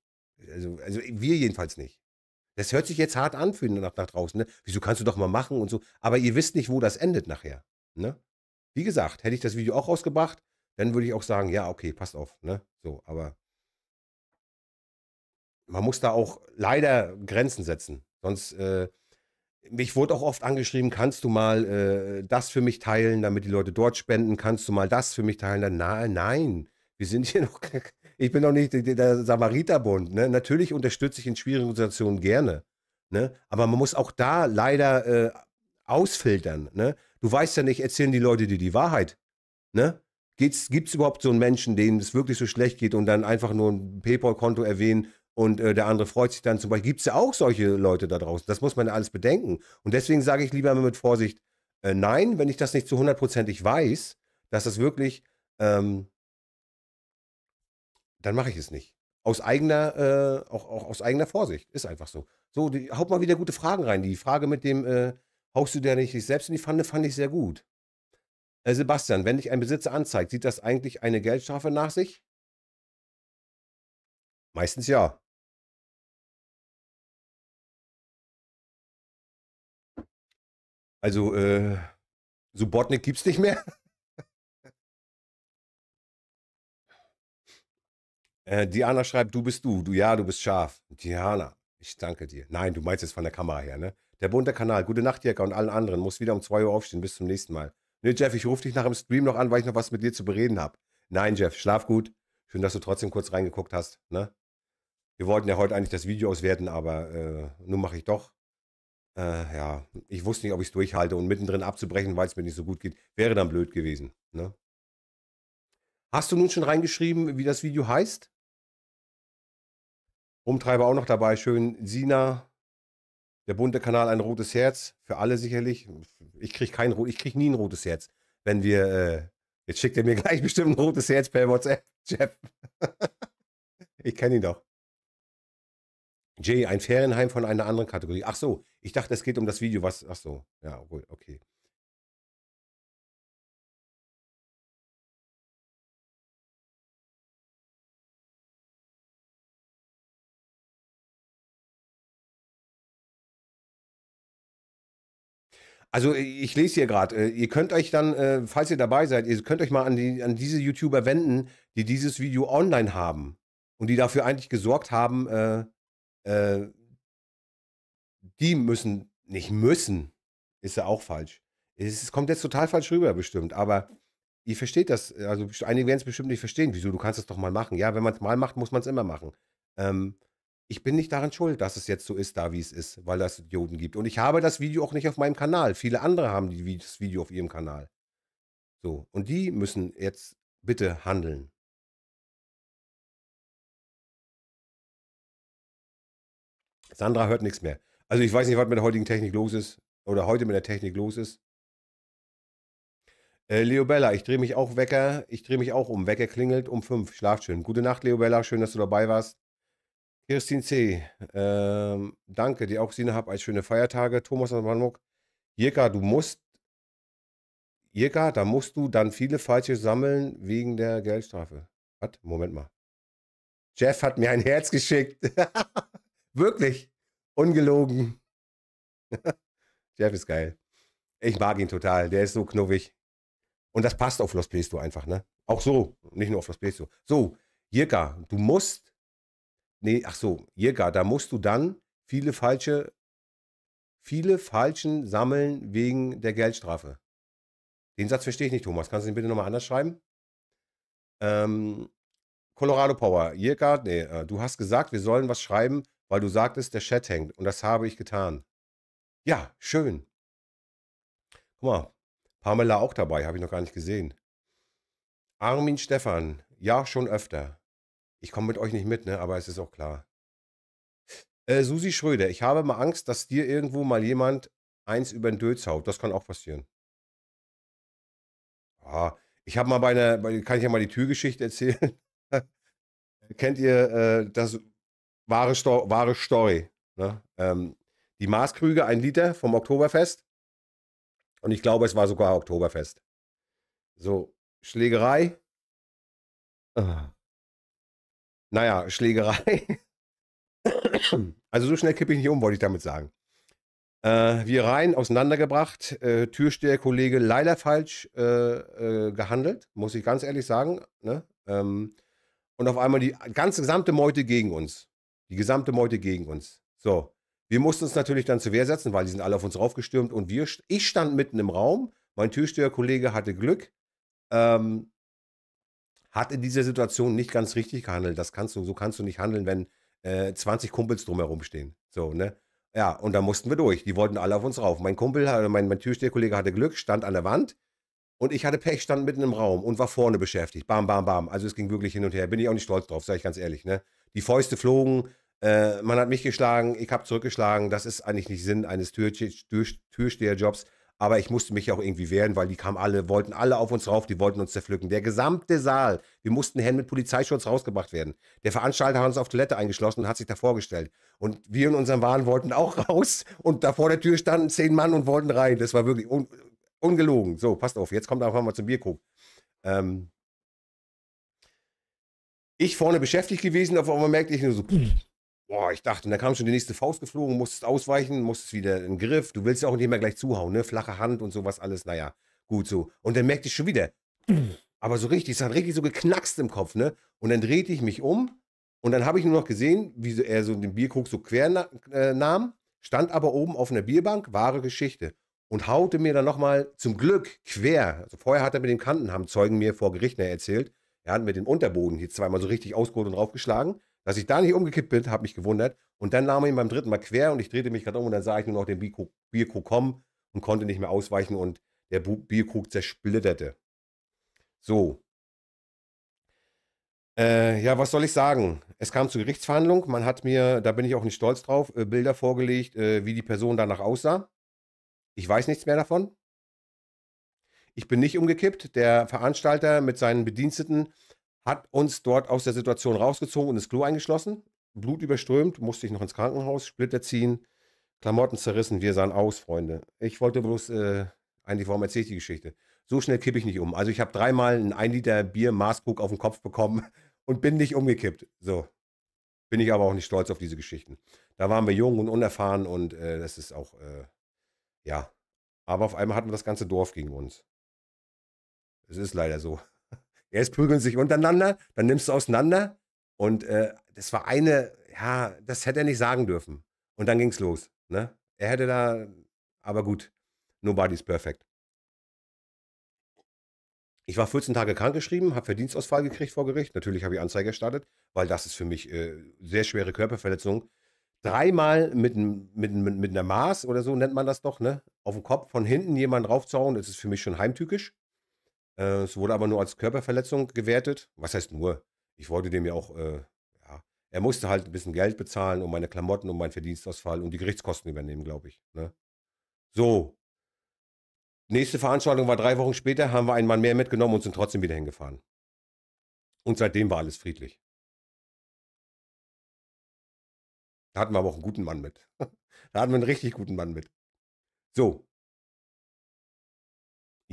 Speaker 2: Also, also wir jedenfalls nicht. Das hört sich jetzt hart an für nach, nach draußen. Ne? Wieso kannst du doch mal machen und so. Aber ihr wisst nicht, wo das endet nachher. Ne? Wie gesagt, hätte ich das Video auch rausgebracht, dann würde ich auch sagen, ja, okay, passt auf. Ne? So, aber man muss da auch leider Grenzen setzen. Sonst äh, mich wurde auch oft angeschrieben, kannst du mal äh, das für mich teilen, damit die Leute dort spenden, kannst du mal das für mich teilen. Dann, na, nein, wir sind hier noch, ich bin noch nicht der Samariterbund. Ne? Natürlich unterstütze ich in schwierigen Situationen gerne, ne? aber man muss auch da leider äh, ausfiltern. Ne? Du weißt ja nicht, erzählen die Leute dir die Wahrheit. Ne? Gibt es überhaupt so einen Menschen, denen es wirklich so schlecht geht und dann einfach nur ein PayPal-Konto erwähnen, und äh, der andere freut sich dann zum Beispiel. Gibt es ja auch solche Leute da draußen. Das muss man ja alles bedenken. Und deswegen sage ich lieber mit Vorsicht äh, nein, wenn ich das nicht zu hundertprozentig weiß, dass das wirklich, ähm, dann mache ich es nicht. Aus eigener, äh, auch, auch, aus eigener Vorsicht. Ist einfach so. So, die, haut mal wieder gute Fragen rein. Die Frage mit dem, äh, haust du dir nicht dich selbst in die Pfanne, fand ich sehr
Speaker 1: gut. Äh, Sebastian, wenn dich ein Besitzer anzeigt, sieht das eigentlich eine Geldstrafe nach sich? Meistens ja. Also, äh, Subotnik gibt's nicht mehr.
Speaker 2: äh, Diana schreibt, du bist du. Du ja, du bist scharf. Diana, ich danke dir. Nein, du meinst jetzt von der Kamera her, ne? Der bunte Kanal. Gute Nacht, Jäger und allen anderen. Muss wieder um 2 Uhr aufstehen. Bis zum nächsten Mal. Ne, Jeff, ich rufe dich nach dem Stream noch an, weil ich noch was mit dir zu bereden habe. Nein, Jeff, schlaf gut. Schön, dass du trotzdem kurz reingeguckt hast, ne? Wir wollten ja heute eigentlich das Video auswerten, aber äh, nun mache ich doch äh, ja, ich wusste nicht, ob ich es durchhalte und mittendrin abzubrechen, weil es mir nicht so gut geht, wäre dann blöd gewesen. Ne? Hast du nun schon reingeschrieben, wie das Video heißt? Umtreiber auch noch dabei, schön. Sina, der bunte Kanal, ein rotes Herz. Für alle sicherlich. Ich kriege kein ich krieg nie ein rotes Herz. Wenn wir, äh, jetzt schickt er mir gleich bestimmt ein rotes Herz per WhatsApp, Jeff. ich kenne ihn doch. Jay, ein Ferienheim
Speaker 1: von einer anderen Kategorie. Ach so, ich dachte, es geht um das Video, was. Ach so, ja, gut, okay. Also äh, ich lese hier gerade,
Speaker 2: äh, ihr könnt euch dann, äh, falls ihr dabei seid, ihr könnt euch mal an, die, an diese YouTuber wenden, die dieses Video online haben und die dafür eigentlich gesorgt haben, äh, äh, die müssen, nicht müssen, ist ja auch falsch. Es kommt jetzt total falsch rüber, bestimmt, aber ihr versteht das, äh, also einige werden es bestimmt nicht verstehen, wieso, du kannst es doch mal machen. Ja, wenn man es mal macht, muss man es immer machen. Ähm, ich bin nicht daran schuld, dass es jetzt so ist, da wie es ist, weil es Idioten gibt. Und ich habe das Video auch nicht auf meinem Kanal. Viele andere haben die, das Video auf
Speaker 1: ihrem Kanal. So, und die müssen jetzt bitte handeln. Sandra hört nichts mehr. Also ich weiß nicht, was mit der heutigen Technik los ist oder heute mit der Technik los ist.
Speaker 2: Äh, Leo Bella, ich drehe mich auch Wecker, ich drehe mich auch um. Wecker klingelt um fünf. Schlaft schön. Gute Nacht, Leo Bella, schön, dass du dabei warst. Kirstin C. Ähm, danke, die auch Sine hab als schöne Feiertage. Thomas aus Brandenburg. Jirka, du musst. Jirka, da musst du dann viele falsche sammeln wegen der Geldstrafe. Was? Moment mal. Jeff hat mir ein Herz geschickt. Wirklich. Ungelogen. Jeff ist geil. Ich mag ihn total. Der ist so knuffig. Und das passt auf Los Plesto einfach, ne? Auch so. Nicht nur auf Los Plesto. So, Jirka, du musst. Nee, ach so, Jirka, da musst du dann viele falsche. Viele Falschen sammeln wegen der Geldstrafe. Den Satz verstehe ich nicht, Thomas. Kannst du den bitte nochmal anders schreiben? Ähm, Colorado Power. Jirka, nee, äh, du hast gesagt, wir sollen was schreiben, weil du sagtest, der Chat hängt. Und das habe ich getan. Ja, schön. Guck mal, Pamela auch dabei, habe ich noch gar nicht gesehen. Armin Stefan, ja, schon öfter. Ich komme mit euch nicht mit, ne? aber es ist auch klar. Äh, Susi Schröder, ich habe mal Angst, dass dir irgendwo mal jemand eins über den Dötz haut. Das kann auch passieren. Ja, ah, ich habe mal bei einer, kann ich ja mal die Türgeschichte erzählen. Kennt ihr äh, das wahre, Sto wahre Story. Ne? Ähm, die Maßkrüge, ein Liter vom Oktoberfest. Und ich glaube, es war sogar Oktoberfest. So, Schlägerei. Ah. Naja, Schlägerei. also so schnell kippe ich nicht um, wollte ich damit sagen. Äh, wir rein, auseinandergebracht, äh, Türsteherkollege leider falsch äh, äh, gehandelt, muss ich ganz ehrlich sagen. Ne? Ähm, und auf einmal die ganze gesamte Meute gegen uns. Die gesamte Meute gegen uns. So. Wir mussten uns natürlich dann zur Wehr setzen, weil die sind alle auf uns raufgestürmt und wir, ich stand mitten im Raum. Mein Türsteherkollege hatte Glück, ähm, hat in dieser Situation nicht ganz richtig gehandelt. Das kannst du, so kannst du nicht handeln, wenn äh, 20 Kumpels drumherum stehen. So, ne? Ja, und da mussten wir durch. Die wollten alle auf uns rauf. Mein Kumpel, äh, mein, mein Türsteherkollege hatte Glück, stand an der Wand und ich hatte Pech, stand mitten im Raum und war vorne beschäftigt. Bam, bam, bam. Also es ging wirklich hin und her. Bin ich auch nicht stolz drauf, sage ich ganz ehrlich, ne? die Fäuste flogen, äh, man hat mich geschlagen, ich habe zurückgeschlagen. Das ist eigentlich nicht Sinn eines Tür Tür Türsteherjobs. Aber ich musste mich auch irgendwie wehren, weil die kamen alle, wollten alle auf uns rauf, die wollten uns zerpflücken. Der gesamte Saal, wir mussten Herrn mit Polizeischutz rausgebracht werden. Der Veranstalter hat uns auf Toilette eingeschlossen und hat sich da vorgestellt. Und wir in unserem Wahn wollten auch raus und da vor der Tür standen zehn Mann und wollten rein. Das war wirklich un ungelogen. So, passt auf, jetzt kommt einfach mal zum Bierkrug. Ähm, ich vorne beschäftigt gewesen, auf einmal merkte ich nur so, hm. boah, ich dachte, und da kam schon die nächste Faust geflogen, musstest ausweichen, musstest wieder in den Griff. Du willst ja auch nicht mehr gleich zuhauen, ne? Flache Hand und sowas alles, naja, gut so. Und dann merkte ich schon wieder, aber so richtig, es hat richtig so geknackst im Kopf, ne? Und dann drehte ich mich um und dann habe ich nur noch gesehen, wie er so den Bierkrug so quer na, äh, nahm, stand aber oben auf einer Bierbank, wahre Geschichte. Und haute mir dann nochmal zum Glück quer. Also vorher hat er mit dem Kantenhamm Zeugen mir vor Gericht ne, erzählt, er hat mir den Unterboden hier zweimal so richtig ausgeholt und draufgeschlagen. Dass ich da nicht umgekippt bin, hat mich gewundert. Und dann nahm er ihn beim dritten Mal quer und ich drehte mich gerade um und dann sah ich nur noch den Bierkrug, Bierkrug kommen und konnte nicht mehr ausweichen und der Bierkrug zersplitterte. So. Äh, ja, was soll ich sagen? Es kam zur Gerichtsverhandlung. Man hat mir, da bin ich auch nicht stolz drauf, äh, Bilder vorgelegt, äh, wie die Person danach aussah. Ich weiß nichts mehr davon. Ich bin nicht umgekippt. Der Veranstalter mit seinen Bediensteten hat uns dort aus der Situation rausgezogen und ins Klo eingeschlossen. Blut überströmt, musste ich noch ins Krankenhaus, Splitter ziehen, Klamotten zerrissen, wir sahen aus, Freunde. Ich wollte bloß, äh, eigentlich, warum erzähle ich die Geschichte? So schnell kippe ich nicht um. Also ich habe dreimal ein 1 Liter Bier Maßkrug auf den Kopf bekommen und bin nicht umgekippt. So. Bin ich aber auch nicht stolz auf diese Geschichten. Da waren wir jung und unerfahren und äh, das ist auch, äh, ja. Aber auf einmal hatten wir das ganze Dorf gegen uns. Es ist leider so. Erst prügeln sich untereinander, dann nimmst du auseinander. Und äh, das war eine, ja, das hätte er nicht sagen dürfen. Und dann ging es los. Ne? Er hätte da, aber gut, nobody's perfect. Ich war 14 Tage krankgeschrieben, habe Verdienstausfall gekriegt vor Gericht. Natürlich habe ich Anzeige erstattet, weil das ist für mich äh, sehr schwere Körperverletzung. Dreimal mit, mit, mit, mit einer Maß oder so nennt man das doch, ne? Auf den Kopf von hinten jemanden raufzuhauen, das ist für mich schon heimtückisch. Äh, es wurde aber nur als Körperverletzung gewertet. Was heißt nur? Ich wollte dem ja auch, äh, ja, er musste halt ein bisschen Geld bezahlen und meine Klamotten, und meinen Verdienstausfall und die Gerichtskosten übernehmen, glaube ich. Ne? So. Nächste Veranstaltung
Speaker 1: war drei Wochen später, haben wir einen Mann mehr mitgenommen und sind trotzdem wieder hingefahren. Und seitdem war alles friedlich. Da hatten wir aber auch einen guten Mann mit. Da hatten wir einen richtig guten Mann mit. So,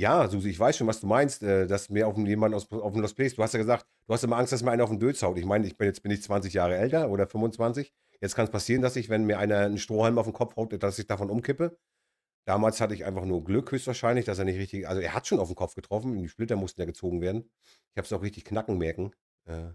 Speaker 2: ja, Susi, ich weiß schon, was du meinst, äh, dass mir auf jemand aus, auf dem Los Place, du hast ja gesagt, du hast immer Angst, dass mir einer auf den Dötz haut. Ich meine, ich bin jetzt bin ich 20 Jahre älter oder 25. Jetzt kann es passieren, dass ich, wenn mir einer einen Strohhalm auf den Kopf haut, dass ich davon umkippe. Damals hatte ich einfach nur Glück, höchstwahrscheinlich, dass er nicht richtig, also er hat schon auf den Kopf getroffen, die Splitter mussten ja gezogen werden. Ich habe es auch richtig knacken merken. Äh,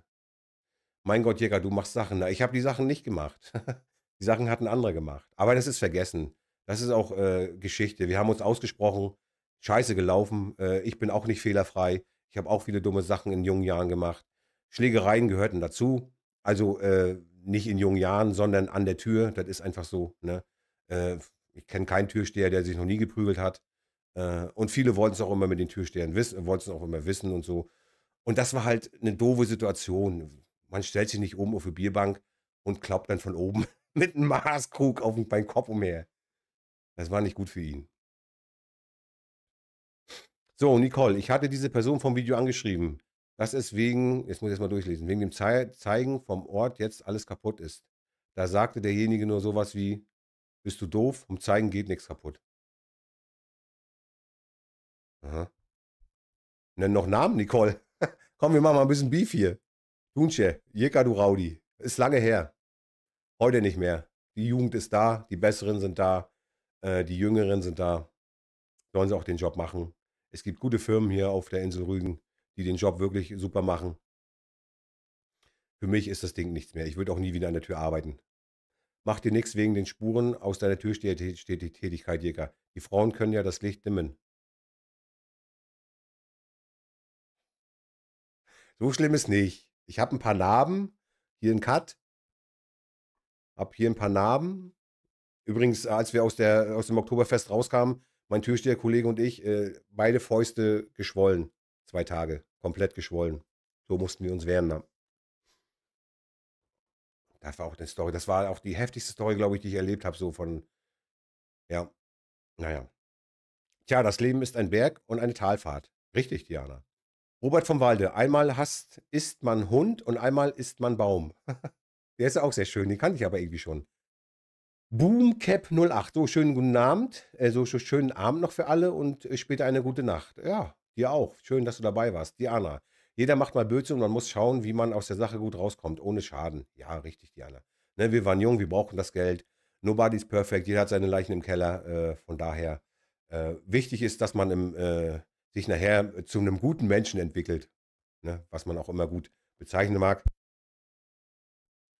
Speaker 2: mein Gott, Jäger, du machst Sachen. Na, ich habe die Sachen nicht gemacht. die Sachen hatten andere gemacht. Aber das ist vergessen. Das ist auch äh, Geschichte. Wir haben uns ausgesprochen scheiße gelaufen. Äh, ich bin auch nicht fehlerfrei. Ich habe auch viele dumme Sachen in jungen Jahren gemacht. Schlägereien gehörten dazu. Also äh, nicht in jungen Jahren, sondern an der Tür. Das ist einfach so. Ne? Äh, ich kenne keinen Türsteher, der sich noch nie geprügelt hat. Äh, und viele wollten es auch immer mit den Türstehern wissen, wollten es auch immer wissen und so. Und das war halt eine doofe Situation. Man stellt sich nicht oben auf die Bierbank und klappt dann von oben mit einem Maßkrug auf meinen Kopf umher. Das war nicht gut für ihn. So, Nicole, ich hatte diese Person vom Video angeschrieben. dass es wegen, jetzt muss ich das mal durchlesen, wegen dem Ze Zeigen vom Ort jetzt alles kaputt ist. Da sagte derjenige nur sowas wie,
Speaker 1: bist du doof, um Zeigen geht nichts kaputt. Aha. Nenn noch Namen, Nicole. Komm, wir machen mal ein bisschen Beef hier.
Speaker 2: Tunche, Jeka, du Raudi. Ist lange her. Heute nicht mehr. Die Jugend ist da, die Besseren sind da, äh, die Jüngeren sind da. Sollen sie auch den Job machen. Es gibt gute Firmen hier auf der Insel Rügen, die den Job wirklich super machen. Für mich ist das Ding nichts mehr. Ich würde auch nie wieder an der Tür arbeiten. Mach dir nichts wegen den Spuren aus deiner Tür steht die Tätigkeit, Jäger. Die Frauen können ja das Licht dimmen.
Speaker 1: So schlimm ist nicht. Ich habe ein paar Narben. Hier ein Cut. Hab hier ein paar Narben.
Speaker 2: Übrigens, als wir aus, der, aus dem Oktoberfest rauskamen, mein Türsteherkollege und ich, äh, beide Fäuste geschwollen. Zwei Tage, komplett geschwollen. So mussten wir uns wehren. Ne? Das war auch eine Story. Das war auch die heftigste Story, glaube ich, die ich erlebt habe. So von, ja, naja. Tja, das Leben ist ein Berg und eine Talfahrt. Richtig, Diana. Robert vom Walde, einmal hasst, isst man Hund und einmal isst man Baum. Der ist ja auch sehr schön, den kannte ich aber irgendwie schon. Boomcap08. So schönen guten Abend, äh, so schönen Abend noch für alle und äh, später eine gute Nacht. Ja, dir auch. Schön, dass du dabei warst. Diana. Jeder macht mal Böse und man muss schauen, wie man aus der Sache gut rauskommt, ohne Schaden. Ja, richtig, Diana. Ne, wir waren jung, wir brauchen das Geld. Nobody's perfect, jeder hat seine Leichen im Keller. Äh, von daher, äh, wichtig ist, dass man im, äh, sich nachher zu einem guten Menschen entwickelt. Ne, was man auch immer gut bezeichnen mag.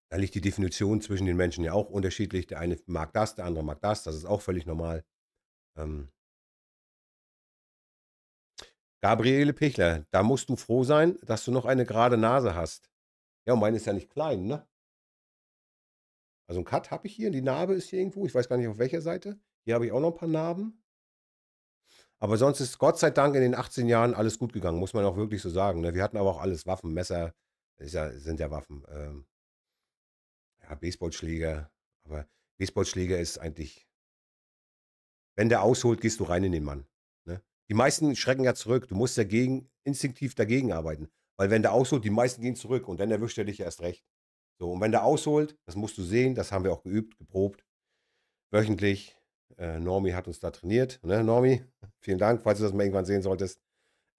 Speaker 2: Da liegt die Definition zwischen den Menschen ja auch unterschiedlich. Der eine mag das, der andere mag das. Das ist auch völlig normal. Ähm, Gabriele Pichler, da musst du froh sein, dass du noch eine gerade Nase hast. Ja, und meine ist ja nicht klein, ne? Also ein Cut habe ich hier, die Narbe ist hier irgendwo. Ich weiß gar nicht auf welcher Seite. Hier habe ich auch noch ein paar Narben. Aber sonst ist Gott sei Dank in den 18 Jahren alles gut gegangen, muss man auch wirklich so sagen. Ne? Wir hatten aber auch alles, Waffen, Messer, ja, sind ja Waffen. Ähm, ja, Baseballschläger, aber Baseballschläger ist eigentlich, wenn der ausholt, gehst du rein in den Mann. Ne? Die meisten schrecken ja zurück. Du musst dagegen, instinktiv dagegen arbeiten. Weil wenn der ausholt, die meisten gehen zurück und dann erwischt er dich erst recht. So, und wenn der ausholt, das musst du sehen, das haben wir auch geübt, geprobt, wöchentlich. Äh, Normi hat uns da trainiert. Ne, Normi, vielen Dank, falls du das mal irgendwann sehen solltest.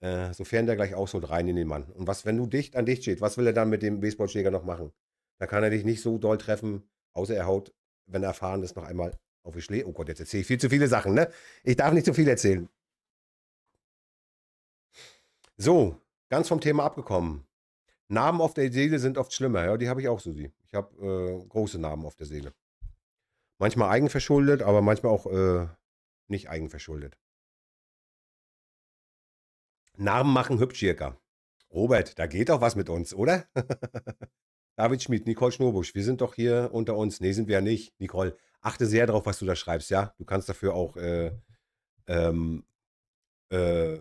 Speaker 2: Äh, sofern der gleich ausholt, rein in den Mann. Und was, wenn du dicht an dicht steht, was will er dann mit dem Baseballschläger noch machen? Da kann er dich nicht so doll treffen, außer er haut, wenn er erfahren ist, noch einmal auf die Schläge. Oh Gott, jetzt erzähle ich viel zu viele Sachen, ne? Ich darf nicht zu viel erzählen. So, ganz vom Thema abgekommen. Namen auf der Seele sind oft schlimmer. Ja, die habe ich auch, Susi. Ich habe äh, große Namen auf der Seele. Manchmal eigenverschuldet, aber manchmal auch äh, nicht eigenverschuldet. Namen machen hübsch, Jirka. Robert, da geht doch was mit uns, oder? David Schmidt, Nicole Schnurbusch, wir sind doch hier unter uns. Nee, sind wir ja nicht. Nicole, achte sehr darauf, was du da schreibst, ja? Du kannst dafür auch, äh, ähm, äh,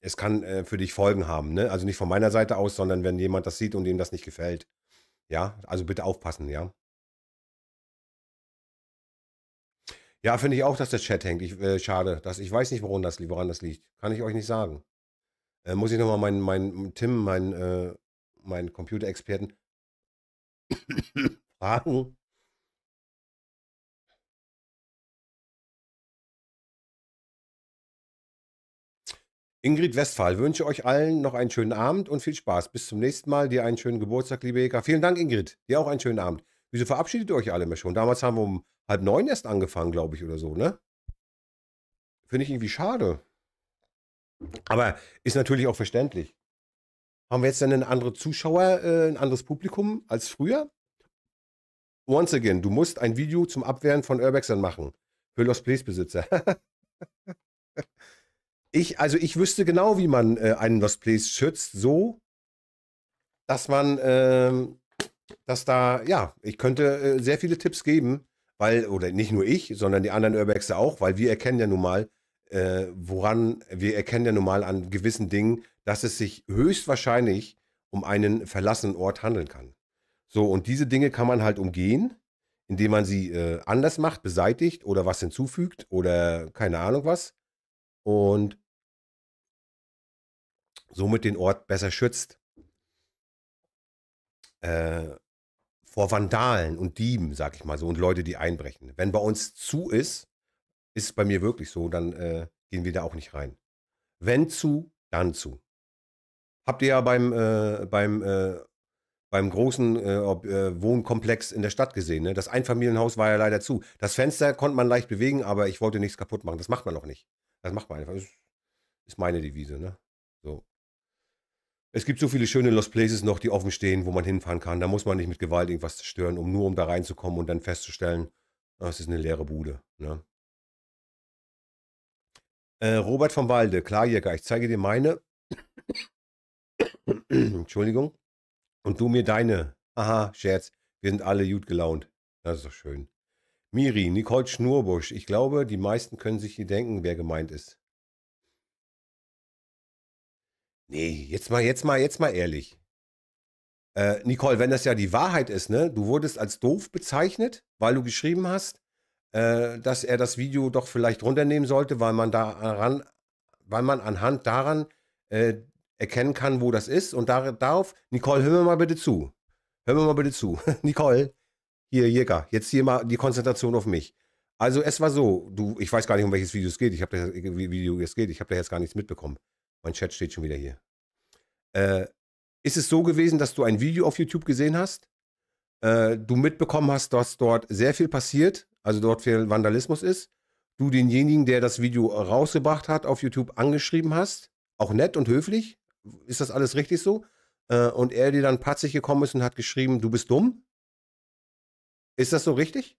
Speaker 2: es kann äh, für dich Folgen haben, ne? Also nicht von meiner Seite aus, sondern wenn jemand das sieht und ihm das nicht gefällt. Ja, also bitte aufpassen, ja? Ja, finde ich auch, dass der Chat hängt. Ich, äh, schade. Das, ich weiß nicht, woran das, woran das liegt. Kann ich euch nicht sagen. Äh, muss ich nochmal meinen, meinen Tim, meinen, äh, meinen Computerexperten,
Speaker 1: Fragen? Ingrid Westphal wünsche euch allen noch einen schönen Abend und viel Spaß. Bis zum nächsten Mal. Dir einen schönen Geburtstag,
Speaker 2: liebe Eka. Vielen Dank, Ingrid. Dir auch einen schönen Abend. Wieso verabschiedet ihr euch alle immer schon? Damals haben wir um halb neun erst angefangen, glaube ich, oder so, ne? Finde ich irgendwie schade. Aber ist natürlich auch verständlich haben wir jetzt dann eine andere Zuschauer, äh, ein anderes Publikum als früher? Once again, du musst ein Video zum Abwehren von Urbexern machen. Für Lost Place Besitzer. ich, also ich wüsste genau, wie man äh, einen Lost Place schützt, so, dass man, äh, dass da, ja, ich könnte äh, sehr viele Tipps geben, weil, oder nicht nur ich, sondern die anderen Urbexer auch, weil wir erkennen ja nun mal, äh, woran, wir erkennen ja nun mal an gewissen Dingen, dass es sich höchstwahrscheinlich um einen verlassenen Ort handeln kann. So, und diese Dinge kann man halt umgehen, indem man sie äh, anders macht, beseitigt oder was hinzufügt oder keine Ahnung was. Und somit den Ort besser schützt äh, vor Vandalen und Dieben, sag ich mal so, und Leute, die einbrechen. Wenn bei uns zu ist, ist es bei mir wirklich so, dann äh, gehen wir da auch nicht rein. Wenn zu, dann zu habt ihr ja beim, äh, beim, äh, beim großen äh, äh, Wohnkomplex in der Stadt gesehen. Ne? Das Einfamilienhaus war ja leider zu. Das Fenster konnte man leicht bewegen, aber ich wollte nichts kaputt machen. Das macht man noch nicht. Das macht man einfach. Das ist meine Devise. Ne? So. Es gibt so viele schöne Lost Places noch, die offen stehen, wo man hinfahren kann. Da muss man nicht mit Gewalt irgendwas zerstören, um nur um da reinzukommen und dann festzustellen, das ah, ist eine leere Bude. Ne? Äh, Robert vom Walde, Klarjäger, ich zeige dir meine Entschuldigung. Und du mir deine. Aha, Scherz. Wir sind alle gut gelaunt. Das ist doch schön. Miri, Nicole Schnurbusch. Ich glaube, die meisten können sich hier denken, wer gemeint ist. Nee, jetzt mal, jetzt mal, jetzt mal ehrlich. Äh, Nicole, wenn das ja die Wahrheit ist, ne? Du wurdest als doof bezeichnet, weil du geschrieben hast, äh, dass er das Video doch vielleicht runternehmen sollte, weil man daran, weil man anhand daran äh, erkennen kann, wo das ist. Und darauf, Nicole, hör mir mal bitte zu. Hör mir mal bitte zu. Nicole, hier, Jäger, jetzt hier mal die Konzentration auf mich. Also es war so, du, ich weiß gar nicht, um welches Video es geht. Ich habe das Video es geht. Ich habe da jetzt gar nichts mitbekommen. Mein Chat steht schon wieder hier. Äh, ist es so gewesen, dass du ein Video auf YouTube gesehen hast? Äh, du mitbekommen hast, dass dort sehr viel passiert, also dort viel Vandalismus ist. Du denjenigen, der das Video rausgebracht hat, auf YouTube angeschrieben hast, auch nett und höflich ist das alles richtig so? Äh, und er die dann patzig gekommen ist
Speaker 1: und hat geschrieben, du bist dumm? Ist das so richtig?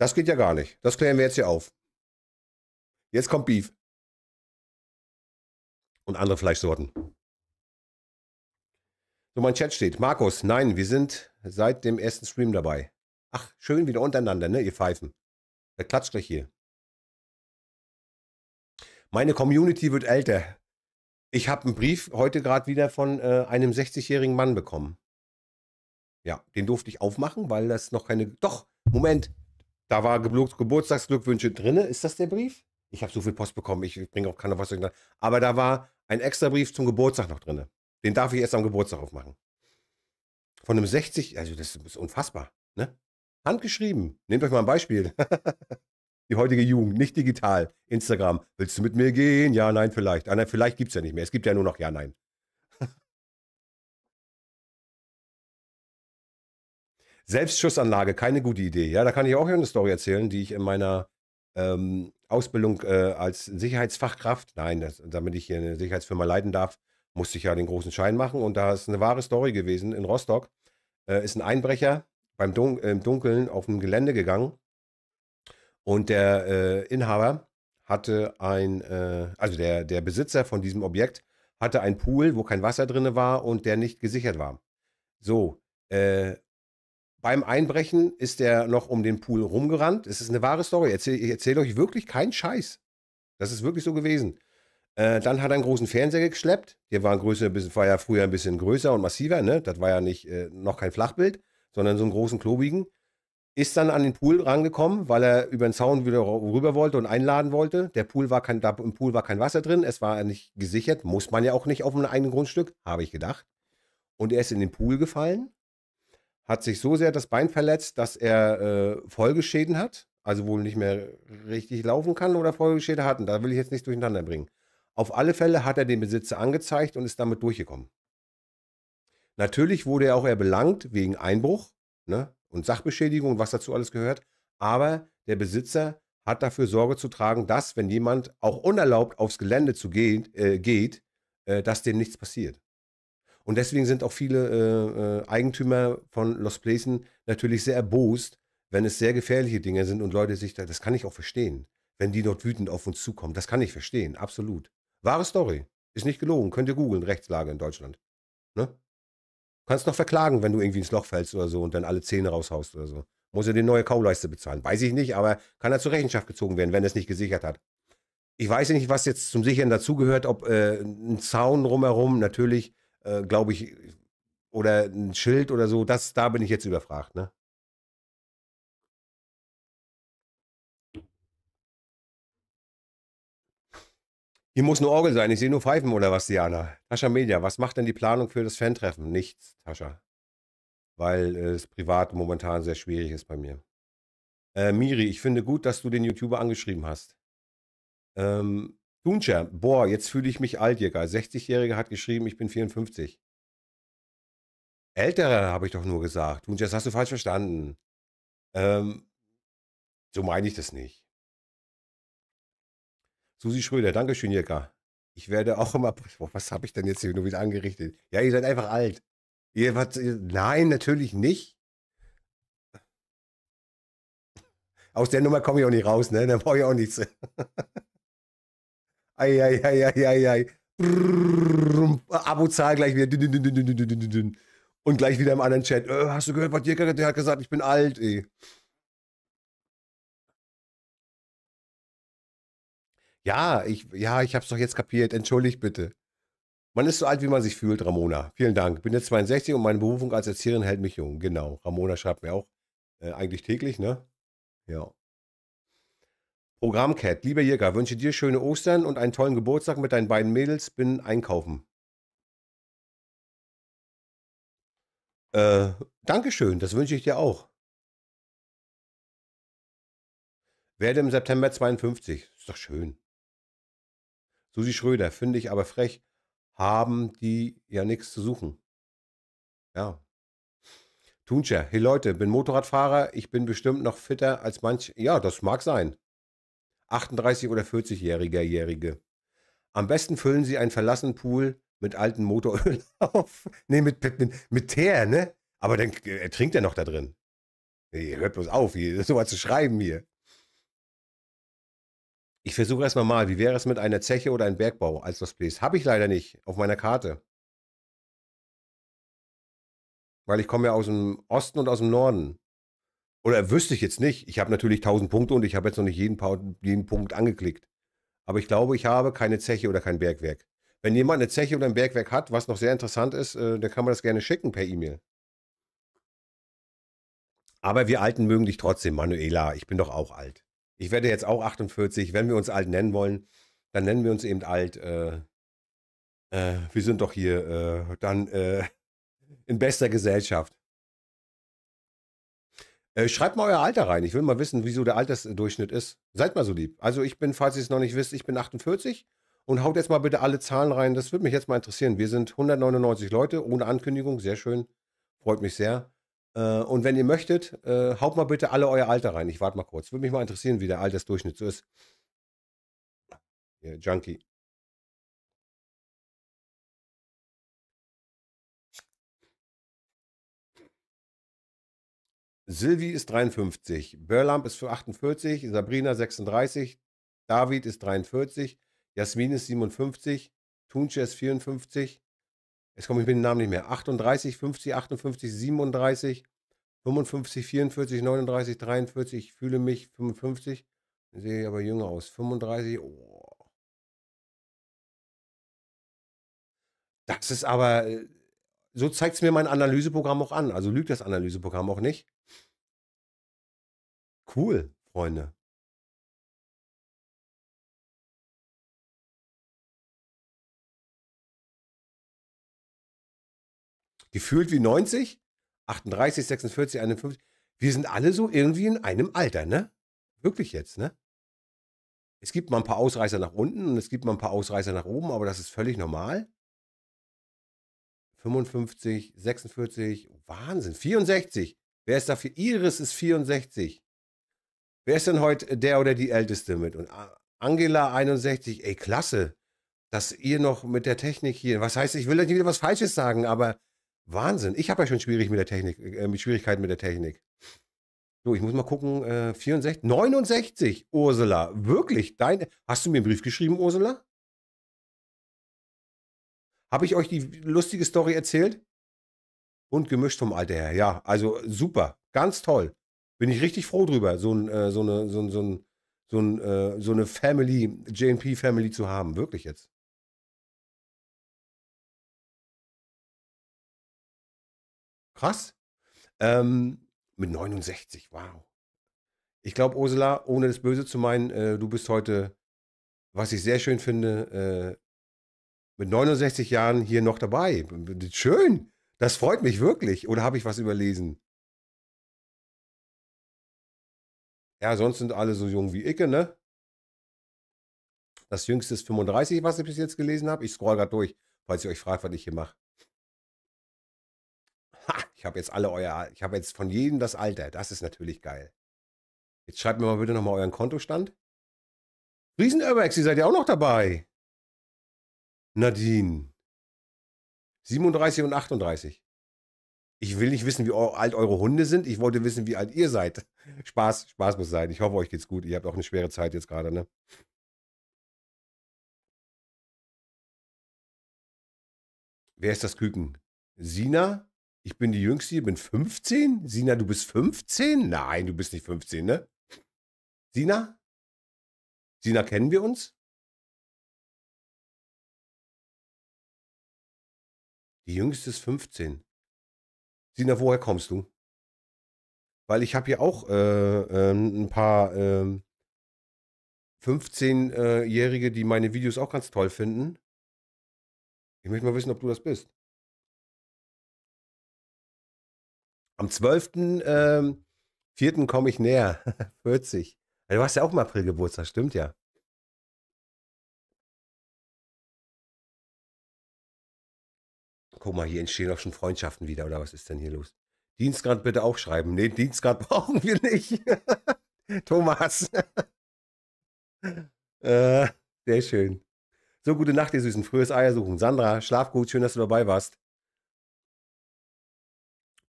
Speaker 1: Das geht ja gar nicht. Das klären wir jetzt hier auf. Jetzt kommt Beef. Und andere Fleischsorten.
Speaker 2: So, mein Chat steht. Markus, nein, wir sind seit dem ersten Stream dabei. Ach, schön wieder untereinander, ne? Ihr Pfeifen. Der klatscht gleich hier. Meine Community wird älter. Ich habe einen Brief heute gerade wieder von äh, einem 60-jährigen Mann bekommen. Ja, den durfte ich aufmachen, weil das noch keine. Doch, Moment. Da war Geburtstagsglückwünsche drin. Ist das der Brief? Ich habe so viel Post bekommen, ich bringe auch keine was Aber da war ein extra Brief zum Geburtstag noch drin. Den darf ich erst am Geburtstag aufmachen. Von einem 60, also das ist unfassbar. Ne? Handgeschrieben. Nehmt euch mal ein Beispiel. die heutige Jugend, nicht digital. Instagram,
Speaker 1: willst du mit mir gehen? Ja, nein, vielleicht. Ah, nein, vielleicht gibt es ja nicht mehr. Es gibt ja nur noch Ja, nein. Selbstschussanlage, keine
Speaker 2: gute Idee. Ja, da kann ich auch eine Story erzählen, die ich in meiner ähm, Ausbildung äh, als Sicherheitsfachkraft, nein, das, damit ich hier eine Sicherheitsfirma leiten darf, musste ich ja den großen Schein machen. Und da ist eine wahre Story gewesen. In Rostock äh, ist ein Einbrecher beim Dun im Dunkeln auf ein Gelände gegangen und der äh, Inhaber hatte ein, äh, also der, der Besitzer von diesem Objekt hatte einen Pool, wo kein Wasser drin war und der nicht gesichert war. So, äh, beim Einbrechen ist er noch um den Pool rumgerannt. Es ist eine wahre Story. Erzähl, ich erzähle euch wirklich keinen Scheiß. Das ist wirklich so gewesen. Äh, dann hat er einen großen Fernseher geschleppt. Der war, größer, war ja früher ein bisschen größer und massiver. Ne? Das war ja nicht, äh, noch kein Flachbild, sondern so einen großen, klobigen ist dann an den Pool rangekommen, weil er über den Zaun wieder rüber wollte und einladen wollte. Der Pool war kein, da, Im Pool war kein Wasser drin, es war nicht gesichert, muss man ja auch nicht auf einem eigenen Grundstück, habe ich gedacht. Und er ist in den Pool gefallen, hat sich so sehr das Bein verletzt, dass er äh, Folgeschäden hat, also wohl nicht mehr richtig laufen kann oder Folgeschäden hat. Und da will ich jetzt nicht durcheinander bringen. Auf alle Fälle hat er den Besitzer angezeigt und ist damit durchgekommen. Natürlich wurde er auch er belangt wegen Einbruch. Ne? und Sachbeschädigung und was dazu alles gehört. Aber der Besitzer hat dafür Sorge zu tragen, dass, wenn jemand auch unerlaubt aufs Gelände zu gehen, äh, geht, äh, dass dem nichts passiert. Und deswegen sind auch viele äh, äh, Eigentümer von Lost Places natürlich sehr erbost, wenn es sehr gefährliche Dinge sind und Leute sich da, das kann ich auch verstehen, wenn die dort wütend auf uns zukommen. Das kann ich verstehen, absolut. Wahre Story. Ist nicht gelogen. Könnt ihr googeln, Rechtslage in Deutschland. Ne? kannst noch verklagen, wenn du irgendwie ins Loch fällst oder so und dann alle Zähne raushaust oder so. Muss er die neue Kauleiste bezahlen? Weiß ich nicht, aber kann er zur Rechenschaft gezogen werden, wenn er es nicht gesichert hat. Ich weiß nicht, was jetzt zum Sichern dazugehört, ob äh, ein Zaun rumherum, natürlich, äh, glaube
Speaker 1: ich, oder ein Schild oder so, das, da bin ich jetzt überfragt, ne? Hier muss eine Orgel sein. Ich sehe nur Pfeifen oder was, Diana. Tascha Media, was macht denn die Planung
Speaker 2: für das Fan-Treffen? Nichts, Tascha. Weil äh, es privat momentan sehr schwierig ist bei mir. Äh, Miri, ich finde gut, dass du den YouTuber angeschrieben hast. Ähm, Tuncher, boah, jetzt fühle ich mich alt, Jäger. 60-Jähriger hat geschrieben, ich bin 54.
Speaker 1: Älterer habe ich doch nur gesagt. Tuncher, das hast du falsch verstanden. Ähm, so meine ich das nicht.
Speaker 2: Susi Schröder, Dankeschön, Jirka. Ich werde auch immer. Boah, was habe ich denn jetzt hier nur wieder angerichtet? Ja, ihr seid einfach alt. Ihr was, nein, natürlich nicht. Aus der Nummer komme ich auch nicht raus, ne? Da brauche ich auch nichts. Eieieiei. Abozahl gleich
Speaker 1: wieder. Und gleich wieder im anderen Chat. Äh, hast du gehört, was Dirk hat gesagt? Ich bin alt, ey. Ja, ich, ja, ich hab's doch jetzt kapiert. Entschuldigt bitte. Man ist so alt, wie man sich fühlt, Ramona.
Speaker 2: Vielen Dank. Bin jetzt 62 und meine Berufung als Erzieherin hält mich jung. Genau. Ramona schreibt mir auch äh, eigentlich täglich, ne? Ja. Programmcat, lieber Jirka, wünsche dir schöne Ostern und einen tollen Geburtstag mit deinen beiden Mädels. Bin einkaufen.
Speaker 1: Äh, Dankeschön, das wünsche ich dir auch. Werde im September 52. Ist doch schön.
Speaker 2: Susi Schröder, finde ich aber frech, haben die ja nichts zu suchen. Ja. Tuncher, hey Leute, bin Motorradfahrer, ich bin bestimmt noch fitter als manch. Ja, das mag sein. 38- oder 40-Jähriger, Jährige. Am besten füllen sie einen verlassenen Pool mit alten Motoröl auf. Nee, mit, mit, mit Teer, ne? Aber dann äh, trinkt er noch da drin. Nee, hört bloß auf, hier, sowas zu schreiben hier. Ich versuche erstmal mal, wie wäre es mit einer Zeche oder einem Bergbau als Lost Place? Habe ich leider nicht auf meiner Karte. Weil ich komme ja aus dem Osten und aus dem Norden. Oder wüsste ich jetzt nicht. Ich habe natürlich 1000 Punkte und ich habe jetzt noch nicht jeden, jeden Punkt angeklickt. Aber ich glaube, ich habe keine Zeche oder kein Bergwerk. Wenn jemand eine Zeche oder ein Bergwerk hat, was noch sehr interessant ist, äh, dann kann man das gerne schicken per E-Mail. Aber wir Alten mögen dich trotzdem, Manuela. Ich bin doch auch alt ich werde jetzt auch 48, wenn wir uns alt nennen wollen, dann nennen wir uns eben alt. Äh, äh, wir sind doch hier äh, dann äh, in bester Gesellschaft. Äh, schreibt mal euer Alter rein. Ich will mal wissen, wieso der Altersdurchschnitt ist. Seid mal so lieb. Also ich bin, falls ihr es noch nicht wisst, ich bin 48 und haut jetzt mal bitte alle Zahlen rein. Das würde mich jetzt mal interessieren. Wir sind 199 Leute ohne Ankündigung. Sehr schön. Freut mich sehr. Äh, und wenn ihr möchtet, äh, haut mal bitte
Speaker 1: alle euer Alter rein. Ich warte mal kurz. Würde mich mal interessieren, wie der Altersdurchschnitt so ist. Ihr Junkie. Silvi ist
Speaker 2: 53, Börlamp ist für 48, Sabrina 36, David ist 43, Jasmin ist 57, Tunche ist 54, jetzt komme ich mit dem Namen nicht mehr, 38, 50, 58, 37, 55, 44, 39, 43, ich fühle mich 55, sehe ich aber jünger aus, 35, oh. Das ist aber, äh,
Speaker 1: so zeigt es mir mein Analyseprogramm auch an. Also lügt das Analyseprogramm auch nicht. Cool, Freunde. gefühlt wie 90, 38, 46, 51. Wir sind alle so
Speaker 2: irgendwie in einem Alter, ne? Wirklich jetzt, ne? Es gibt mal ein paar Ausreißer nach unten und es gibt mal ein paar Ausreißer nach oben, aber das ist völlig normal. 55, 46, Wahnsinn, 64. Wer ist dafür? Iris ist 64. Wer ist denn heute der oder die Älteste mit? Und Angela 61, ey, klasse, dass ihr noch mit der Technik hier, was heißt, ich will nicht wieder was Falsches sagen, aber Wahnsinn. Ich habe ja schon schwierig mit der Technik, äh, Schwierigkeiten mit der Technik. So, ich muss mal gucken, äh, 64, 69, Ursula, wirklich, dein, hast du mir einen Brief geschrieben, Ursula? Habe ich euch die lustige Story erzählt? Und gemischt vom Alter her, ja, also äh, super, ganz toll. Bin ich richtig froh drüber, so, ein, äh, so eine, so, ein, so, ein, so eine äh, Family, JP-Family
Speaker 1: zu haben, wirklich jetzt. Krass. Ähm, mit 69, wow.
Speaker 2: Ich glaube, Ursula, ohne das Böse zu meinen, äh, du bist heute, was ich sehr schön finde, äh, mit 69 Jahren hier noch dabei.
Speaker 1: Schön. Das freut mich wirklich. Oder habe ich was überlesen? Ja, sonst sind alle so jung wie Icke, ne?
Speaker 2: Das jüngste ist 35, was ich bis jetzt gelesen habe. Ich scroll gerade durch, falls ihr euch fragt, was ich hier mache habe jetzt alle euer, ich habe jetzt von jedem das Alter. Das ist natürlich geil.
Speaker 1: Jetzt schreibt mir mal bitte nochmal euren Kontostand. riesen ihr seid ja auch noch dabei. Nadine. 37 und
Speaker 2: 38. Ich will nicht wissen, wie alt eure Hunde sind. Ich wollte wissen, wie alt ihr seid.
Speaker 1: Spaß, Spaß muss sein. Ich hoffe, euch geht's gut. Ihr habt auch eine schwere Zeit jetzt gerade, ne? Wer ist das Küken? Sina? ich bin die Jüngste, ich bin 15? Sina, du bist 15? Nein, du bist nicht 15, ne? Sina? Sina, kennen wir uns? Die Jüngste ist 15. Sina, woher kommst du? Weil ich habe hier auch
Speaker 2: äh, äh, ein paar äh, 15-Jährige, die
Speaker 1: meine Videos auch ganz toll finden. Ich möchte mal wissen, ob du das bist. Am 12.04. Ähm, komme ich näher. 40. Du hast ja auch im April Geburtstag, stimmt ja. Guck mal, hier entstehen auch schon Freundschaften wieder, oder was ist denn hier los? Dienstgrad bitte aufschreiben. schreiben. Nee, Dienstgrad brauchen wir nicht. Thomas.
Speaker 2: äh, sehr schön. So, gute Nacht, ihr Süßen. Frühes Eiersuchen. Sandra, schlaf gut. Schön, dass du dabei warst.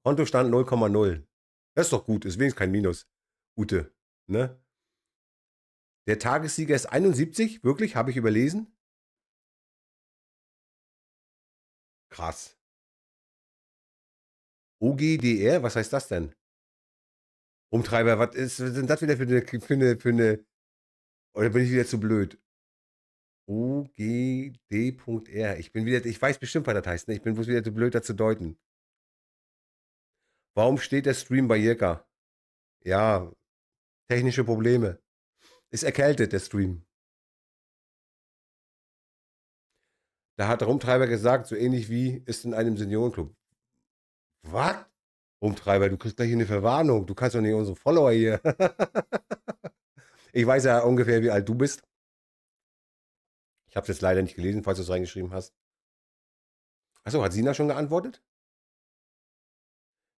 Speaker 2: Kontostand 0,0. Das ist doch gut, ist wenigstens kein Minus.
Speaker 1: Gute, ne? Der Tagessieger ist 71, wirklich? Habe ich überlesen? Krass. OGDR, was heißt das denn? Umtreiber, was ist denn das wieder für eine, für eine, für eine, oder bin ich wieder zu blöd?
Speaker 2: OGD.R. Ich bin wieder, ich weiß bestimmt, was das heißt, ne? Ich bin bloß wieder zu blöd, das
Speaker 1: zu deuten. Warum steht der Stream bei Jirka? Ja, technische Probleme. Ist erkältet, der Stream.
Speaker 2: Da hat Rumtreiber gesagt, so ähnlich wie ist in einem Seniorenclub. Was? Rumtreiber, du kriegst gleich eine Verwarnung. Du kannst doch nicht unsere Follower hier. ich weiß ja ungefähr, wie alt du bist. Ich habe es jetzt leider nicht gelesen, falls du es reingeschrieben hast. Achso, hat Sina schon geantwortet?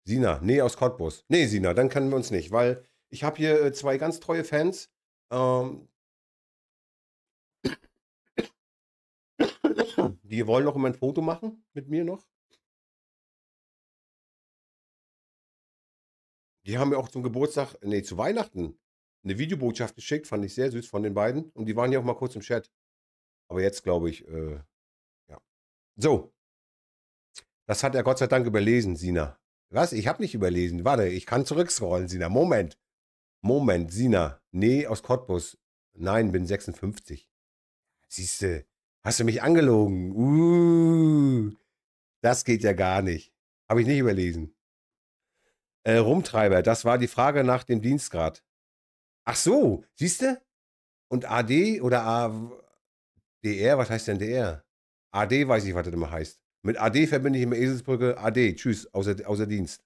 Speaker 2: Sina, nee, aus Cottbus. Nee, Sina, dann können wir uns nicht, weil ich habe hier äh, zwei ganz treue Fans. Ähm,
Speaker 1: die wollen noch immer ein Foto machen mit mir noch. Die haben mir auch zum Geburtstag,
Speaker 2: nee, zu Weihnachten eine Videobotschaft geschickt, fand ich sehr süß von den beiden. Und die waren ja auch mal kurz im Chat. Aber jetzt glaube ich, äh, ja. So. Das hat er Gott sei Dank überlesen, Sina. Was? Ich habe nicht überlesen. Warte, ich kann zurückscrollen, Sina. Moment. Moment, Sina. Nee, aus Cottbus. Nein, bin 56. Siehste, hast du mich angelogen? Uh, das geht ja gar nicht. Habe ich nicht überlesen. Äh, Rumtreiber, das war die Frage nach dem Dienstgrad. Ach so, siehste? Und AD oder ADR, was heißt denn DR? AD weiß ich, was das immer heißt. Mit AD verbinde ich immer Eselsbrücke. AD, tschüss, außer, außer Dienst.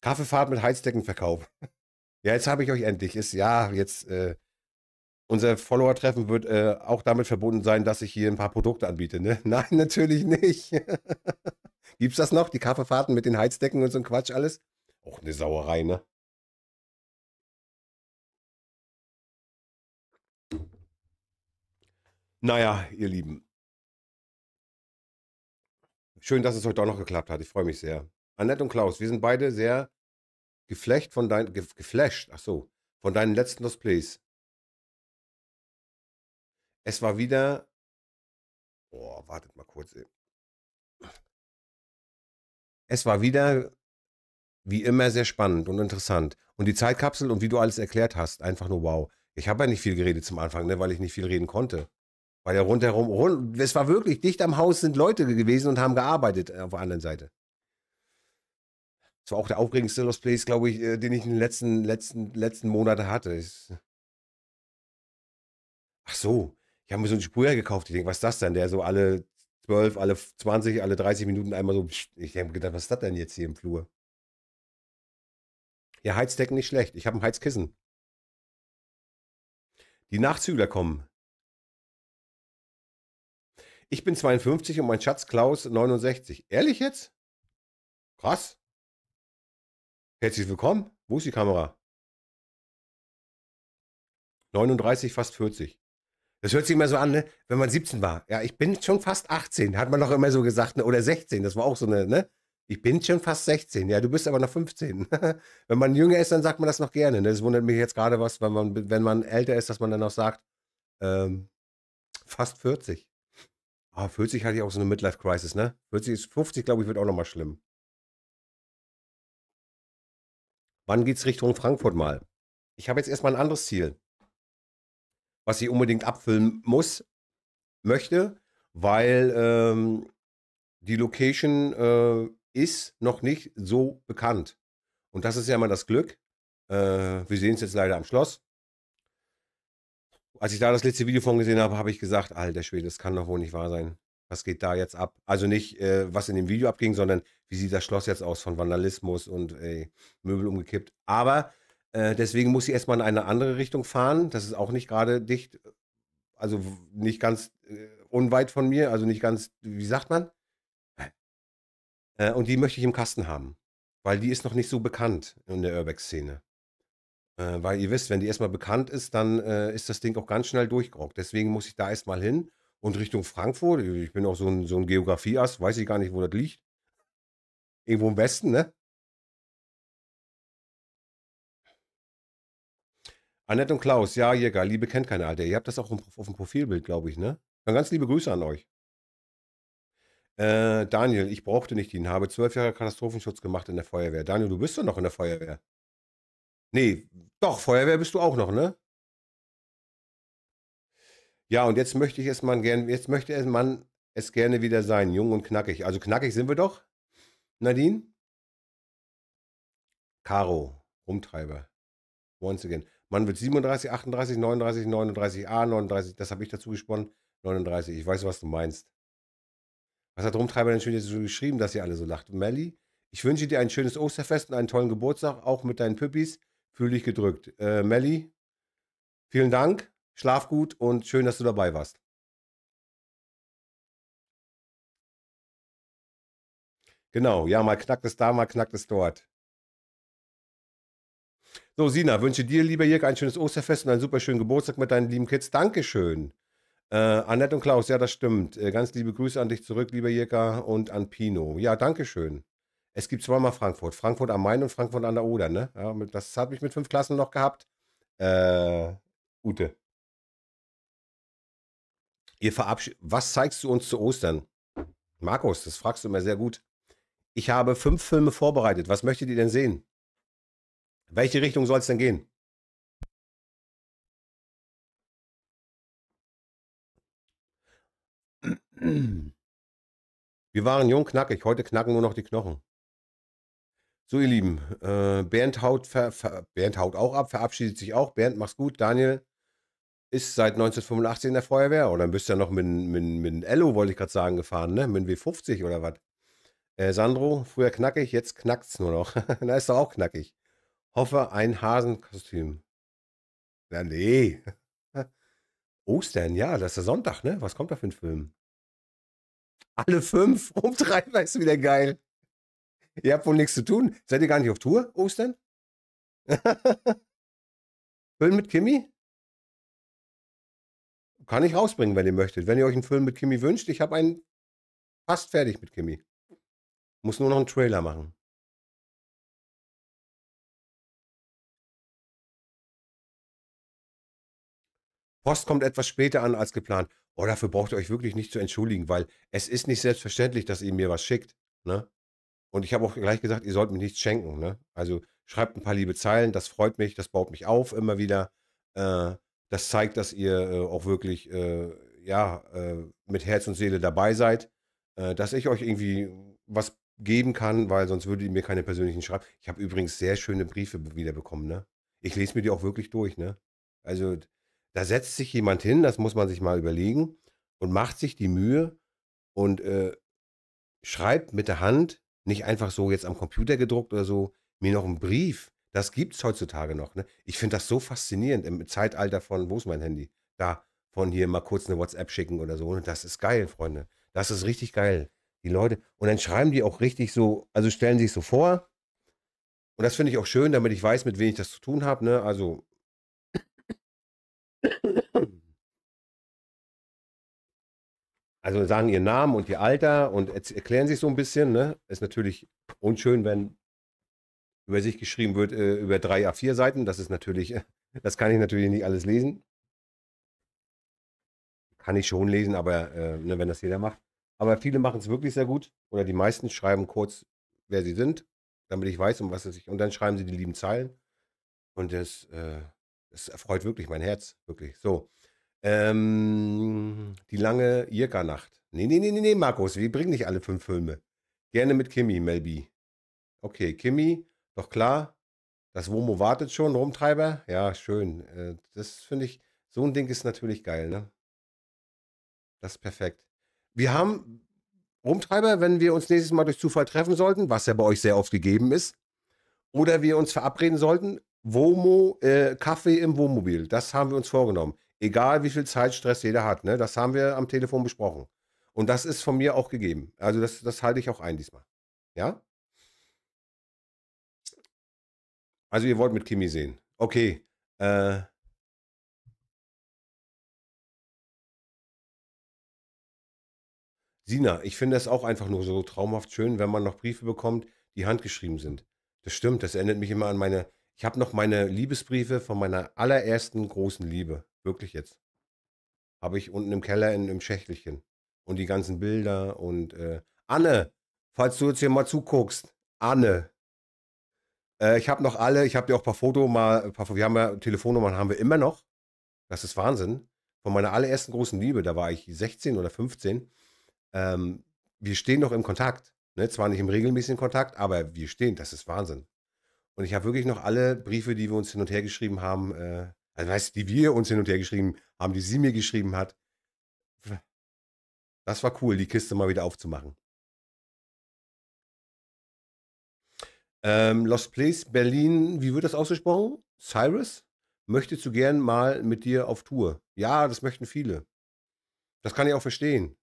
Speaker 2: Kaffeefahrt mit Heizdeckenverkauf. ja, jetzt habe ich euch endlich. Ist ja jetzt äh, unser Follower-Treffen wird äh, auch damit verbunden sein, dass ich hier ein paar Produkte anbiete. Ne? Nein, natürlich nicht. Gibt's das noch? Die Kaffeefahrten mit den Heizdecken und so ein Quatsch
Speaker 1: alles? Auch eine Sauerei, ne? Naja, ihr Lieben. Schön, dass es heute auch noch geklappt hat. Ich freue mich sehr. Annette und Klaus, wir sind beide sehr geflecht von dein, ge, geflasht, ach so, von deinen letzten Plays. Es war wieder. Oh, wartet mal kurz. Ey. Es war wieder,
Speaker 2: wie immer, sehr spannend und interessant. Und die Zeitkapsel und wie du alles erklärt hast, einfach nur wow. Ich habe ja nicht viel geredet zum Anfang, ne, weil ich nicht viel reden konnte. Weil ja rundherum, rund, es war wirklich dicht am Haus, sind Leute gewesen und haben gearbeitet äh, auf der anderen Seite. Das war auch der aufregendste Lost Place, glaube ich, äh, den ich in den letzten, letzten, letzten Monaten hatte. Ach so, ich habe mir so einen Sprüher gekauft. Ich denke, was ist das denn? Der so alle 12, alle 20, alle 30 Minuten einmal so. Ich habe gedacht, was ist das denn jetzt hier im Flur?
Speaker 1: Ja, Heizdecken nicht schlecht. Ich habe ein Heizkissen. Die Nachzügler kommen. Ich bin 52 und mein Schatz Klaus 69. Ehrlich jetzt? Krass. Herzlich willkommen. Wo ist die Kamera?
Speaker 2: 39, fast 40. Das hört sich immer so an, ne? wenn man 17 war. Ja, ich bin schon fast 18, hat man doch immer so gesagt. Ne? Oder 16, das war auch so eine, ne? Ich bin schon fast 16. Ja, du bist aber noch 15. wenn man jünger ist, dann sagt man das noch gerne. Ne? Das wundert mich jetzt gerade was, wenn man, wenn man älter ist, dass man dann auch sagt, ähm, fast 40. Ah, 40 hatte ich auch so eine Midlife-Crisis, ne? 40 ist 50, glaube ich, wird auch nochmal schlimm. Wann geht's Richtung Frankfurt mal? Ich habe jetzt erstmal ein anderes Ziel, was ich unbedingt abfüllen muss, möchte, weil ähm, die Location äh, ist noch nicht so bekannt. Und das ist ja immer das Glück. Äh, wir sehen es jetzt leider am Schloss als ich da das letzte Video von gesehen habe, habe ich gesagt, alter Schwede, das kann doch wohl nicht wahr sein. Was geht da jetzt ab? Also nicht, äh, was in dem Video abging, sondern wie sieht das Schloss jetzt aus von Vandalismus und ey, Möbel umgekippt. Aber äh, deswegen muss sie erstmal in eine andere Richtung fahren. Das ist auch nicht gerade dicht, also nicht ganz äh, unweit von mir, also nicht ganz, wie sagt man? Äh, und die möchte ich im Kasten haben, weil die ist noch nicht so bekannt in der Urbex-Szene. Äh, weil ihr wisst, wenn die erstmal bekannt ist, dann äh, ist das Ding auch ganz schnell durchgerockt. Deswegen muss ich da erstmal hin und Richtung Frankfurt. Ich bin
Speaker 1: auch so ein, so ein Geografieass, weiß ich gar nicht, wo das liegt. Irgendwo im Westen, ne? Annette und Klaus, ja, Jäger, Liebe kennt keine Alte. Ihr habt das auch auf dem Profilbild, glaube ich, ne? Dann ganz liebe Grüße an euch.
Speaker 2: Äh, Daniel, ich brauchte nicht ihn, habe zwölf Jahre Katastrophenschutz gemacht in der Feuerwehr. Daniel, du bist doch noch in der Feuerwehr. Nee, doch, Feuerwehr bist du auch noch, ne? Ja, und jetzt möchte ich es man gern, jetzt möchte es man es gerne wieder sein, jung und knackig. Also knackig sind wir doch, Nadine? Caro, Rumtreiber. Once again. Man wird 37, 38, 39, 39a, 39, das habe ich dazu gesponnen. 39, ich weiß, was du meinst. Was hat Rumtreiber denn schon jetzt so geschrieben, dass ihr alle so lacht? Melly, ich wünsche dir ein schönes Osterfest und einen tollen Geburtstag, auch mit deinen Püppis. Fühl dich gedrückt. Äh, Melli,
Speaker 1: vielen Dank, schlaf gut und schön, dass du dabei warst. Genau, ja, mal knackt es da, mal knackt es dort. So, Sina, wünsche dir, lieber Jirk, ein schönes Osterfest und einen super
Speaker 2: schönen Geburtstag mit deinen lieben Kids. Dankeschön. Äh, Annette und Klaus, ja, das stimmt. Äh, ganz liebe Grüße an dich zurück, lieber Jirka, und an Pino. Ja, Dankeschön. Es gibt zweimal Frankfurt. Frankfurt am Main und Frankfurt an der Oder, ne? Ja, das habe ich mit fünf Klassen noch gehabt. Äh, Ute. Ihr Was zeigst du uns zu Ostern? Markus, das fragst du immer sehr gut. Ich habe fünf Filme vorbereitet. Was möchtet
Speaker 1: ihr denn sehen? Welche Richtung soll es denn gehen? Wir waren jung knackig, heute knacken nur noch die Knochen.
Speaker 2: So, ihr Lieben, äh, Bernd, haut ver, ver, Bernd haut auch ab, verabschiedet sich auch. Bernd, mach's gut. Daniel ist seit 1985 in der Feuerwehr. Oder dann bist du ja noch mit, mit, mit Ello, wollte ich gerade sagen, gefahren, ne? Mit W50 oder was? Äh, Sandro, früher knackig, jetzt knackt's nur noch. Na, ist doch auch knackig. Hoffe, ein Hasenkostüm. Na, nee. Ostern, ja, das ist der Sonntag, ne? Was kommt da für ein Film? Alle fünf, um drei, weißt du, wieder geil ihr habt wohl nichts zu tun. Seid ihr gar nicht auf Tour, Ostern? Film mit Kimi?
Speaker 1: Kann ich rausbringen, wenn ihr möchtet. Wenn ihr euch einen Film mit Kimi wünscht, ich habe einen fast fertig mit Kimi. Muss nur noch einen Trailer machen. Post kommt etwas später an als geplant. Oh, dafür braucht ihr euch wirklich nicht zu entschuldigen, weil
Speaker 2: es ist nicht selbstverständlich, dass ihr mir was schickt. Ne? Und ich habe auch gleich gesagt, ihr sollt mir nichts schenken. Ne? Also schreibt ein paar liebe Zeilen, das freut mich, das baut mich auf immer wieder. Äh, das zeigt, dass ihr äh, auch wirklich äh, ja, äh, mit Herz und Seele dabei seid. Äh, dass ich euch irgendwie was geben kann, weil sonst würdet ihr mir keine persönlichen schreiben. Ich habe übrigens sehr schöne Briefe wiederbekommen. Ne? Ich lese mir die auch wirklich durch. Ne? Also da setzt sich jemand hin, das muss man sich mal überlegen, und macht sich die Mühe und äh, schreibt mit der Hand nicht einfach so jetzt am Computer gedruckt oder so, mir noch einen Brief. Das gibt es heutzutage noch. Ne? Ich finde das so faszinierend im Zeitalter von, wo ist mein Handy? Da, von hier mal kurz eine WhatsApp schicken oder so. Und ne? Das ist geil, Freunde. Das ist richtig geil. Die Leute. Und dann schreiben die auch richtig so, also stellen sich so vor.
Speaker 1: Und das finde ich auch schön, damit ich weiß, mit wem ich das zu tun habe. Ne? Also also sagen ihren
Speaker 2: Namen und ihr Alter und erklären sich so ein bisschen. Ne? Ist natürlich unschön, wenn über sich geschrieben wird, äh, über drei A4 Seiten. Das ist natürlich, äh, das kann ich natürlich nicht alles lesen. Kann ich schon lesen, aber äh, ne, wenn das jeder macht. Aber viele machen es wirklich sehr gut. Oder die meisten schreiben kurz, wer sie sind, damit ich weiß, um was es sich. Und dann schreiben sie die lieben Zeilen. Und das, äh, das erfreut wirklich mein Herz. Wirklich. So. Ähm, die lange Jirka-Nacht. Nee, nee, nee, nee, nee, Markus, wir bringen nicht alle fünf Filme. Gerne mit Kimi, Melby. Okay, Kimi, doch klar. Das Womo wartet schon, Rumtreiber. Ja, schön. Äh, das finde ich, so ein Ding ist natürlich geil, ne? Das ist perfekt. Wir haben Rumtreiber, wenn wir uns nächstes Mal durch Zufall treffen sollten, was ja bei euch sehr oft gegeben ist, oder wir uns verabreden sollten, Womo, äh, Kaffee im Wohnmobil. Das haben wir uns vorgenommen. Egal wie viel Zeitstress jeder hat, ne? Das haben wir am Telefon besprochen. Und das ist von mir auch gegeben. Also das, das halte ich auch ein diesmal. Ja?
Speaker 1: Also ihr wollt mit Kimi sehen. Okay. Äh, Sina, ich finde es auch einfach nur so traumhaft schön, wenn man noch Briefe bekommt, die handgeschrieben sind.
Speaker 2: Das stimmt, das erinnert mich immer an meine. Ich habe noch meine Liebesbriefe von meiner allerersten großen Liebe. Wirklich jetzt. Habe ich unten im Keller in, im Schächtelchen. Und die ganzen Bilder und äh, Anne, falls du jetzt hier mal zuguckst, Anne. Äh, ich habe noch alle, ich habe dir auch ein paar Foto mal, äh, paar, wir haben ja Telefonnummern haben wir immer noch. Das ist Wahnsinn. Von meiner allerersten großen Liebe, da war ich 16 oder 15. Ähm, wir stehen noch im Kontakt. Ne? Zwar nicht im regelmäßigen Kontakt, aber wir stehen, das ist Wahnsinn. Und ich habe wirklich noch alle Briefe, die wir uns hin und her geschrieben haben, äh, also weißt du, die wir
Speaker 1: uns hin und her geschrieben haben, die sie mir geschrieben hat. Das war cool, die Kiste mal wieder aufzumachen. Ähm,
Speaker 2: Lost Place Berlin, wie wird das ausgesprochen? Cyrus? Möchtest du gern mal mit dir auf Tour? Ja, das möchten viele. Das kann ich auch verstehen.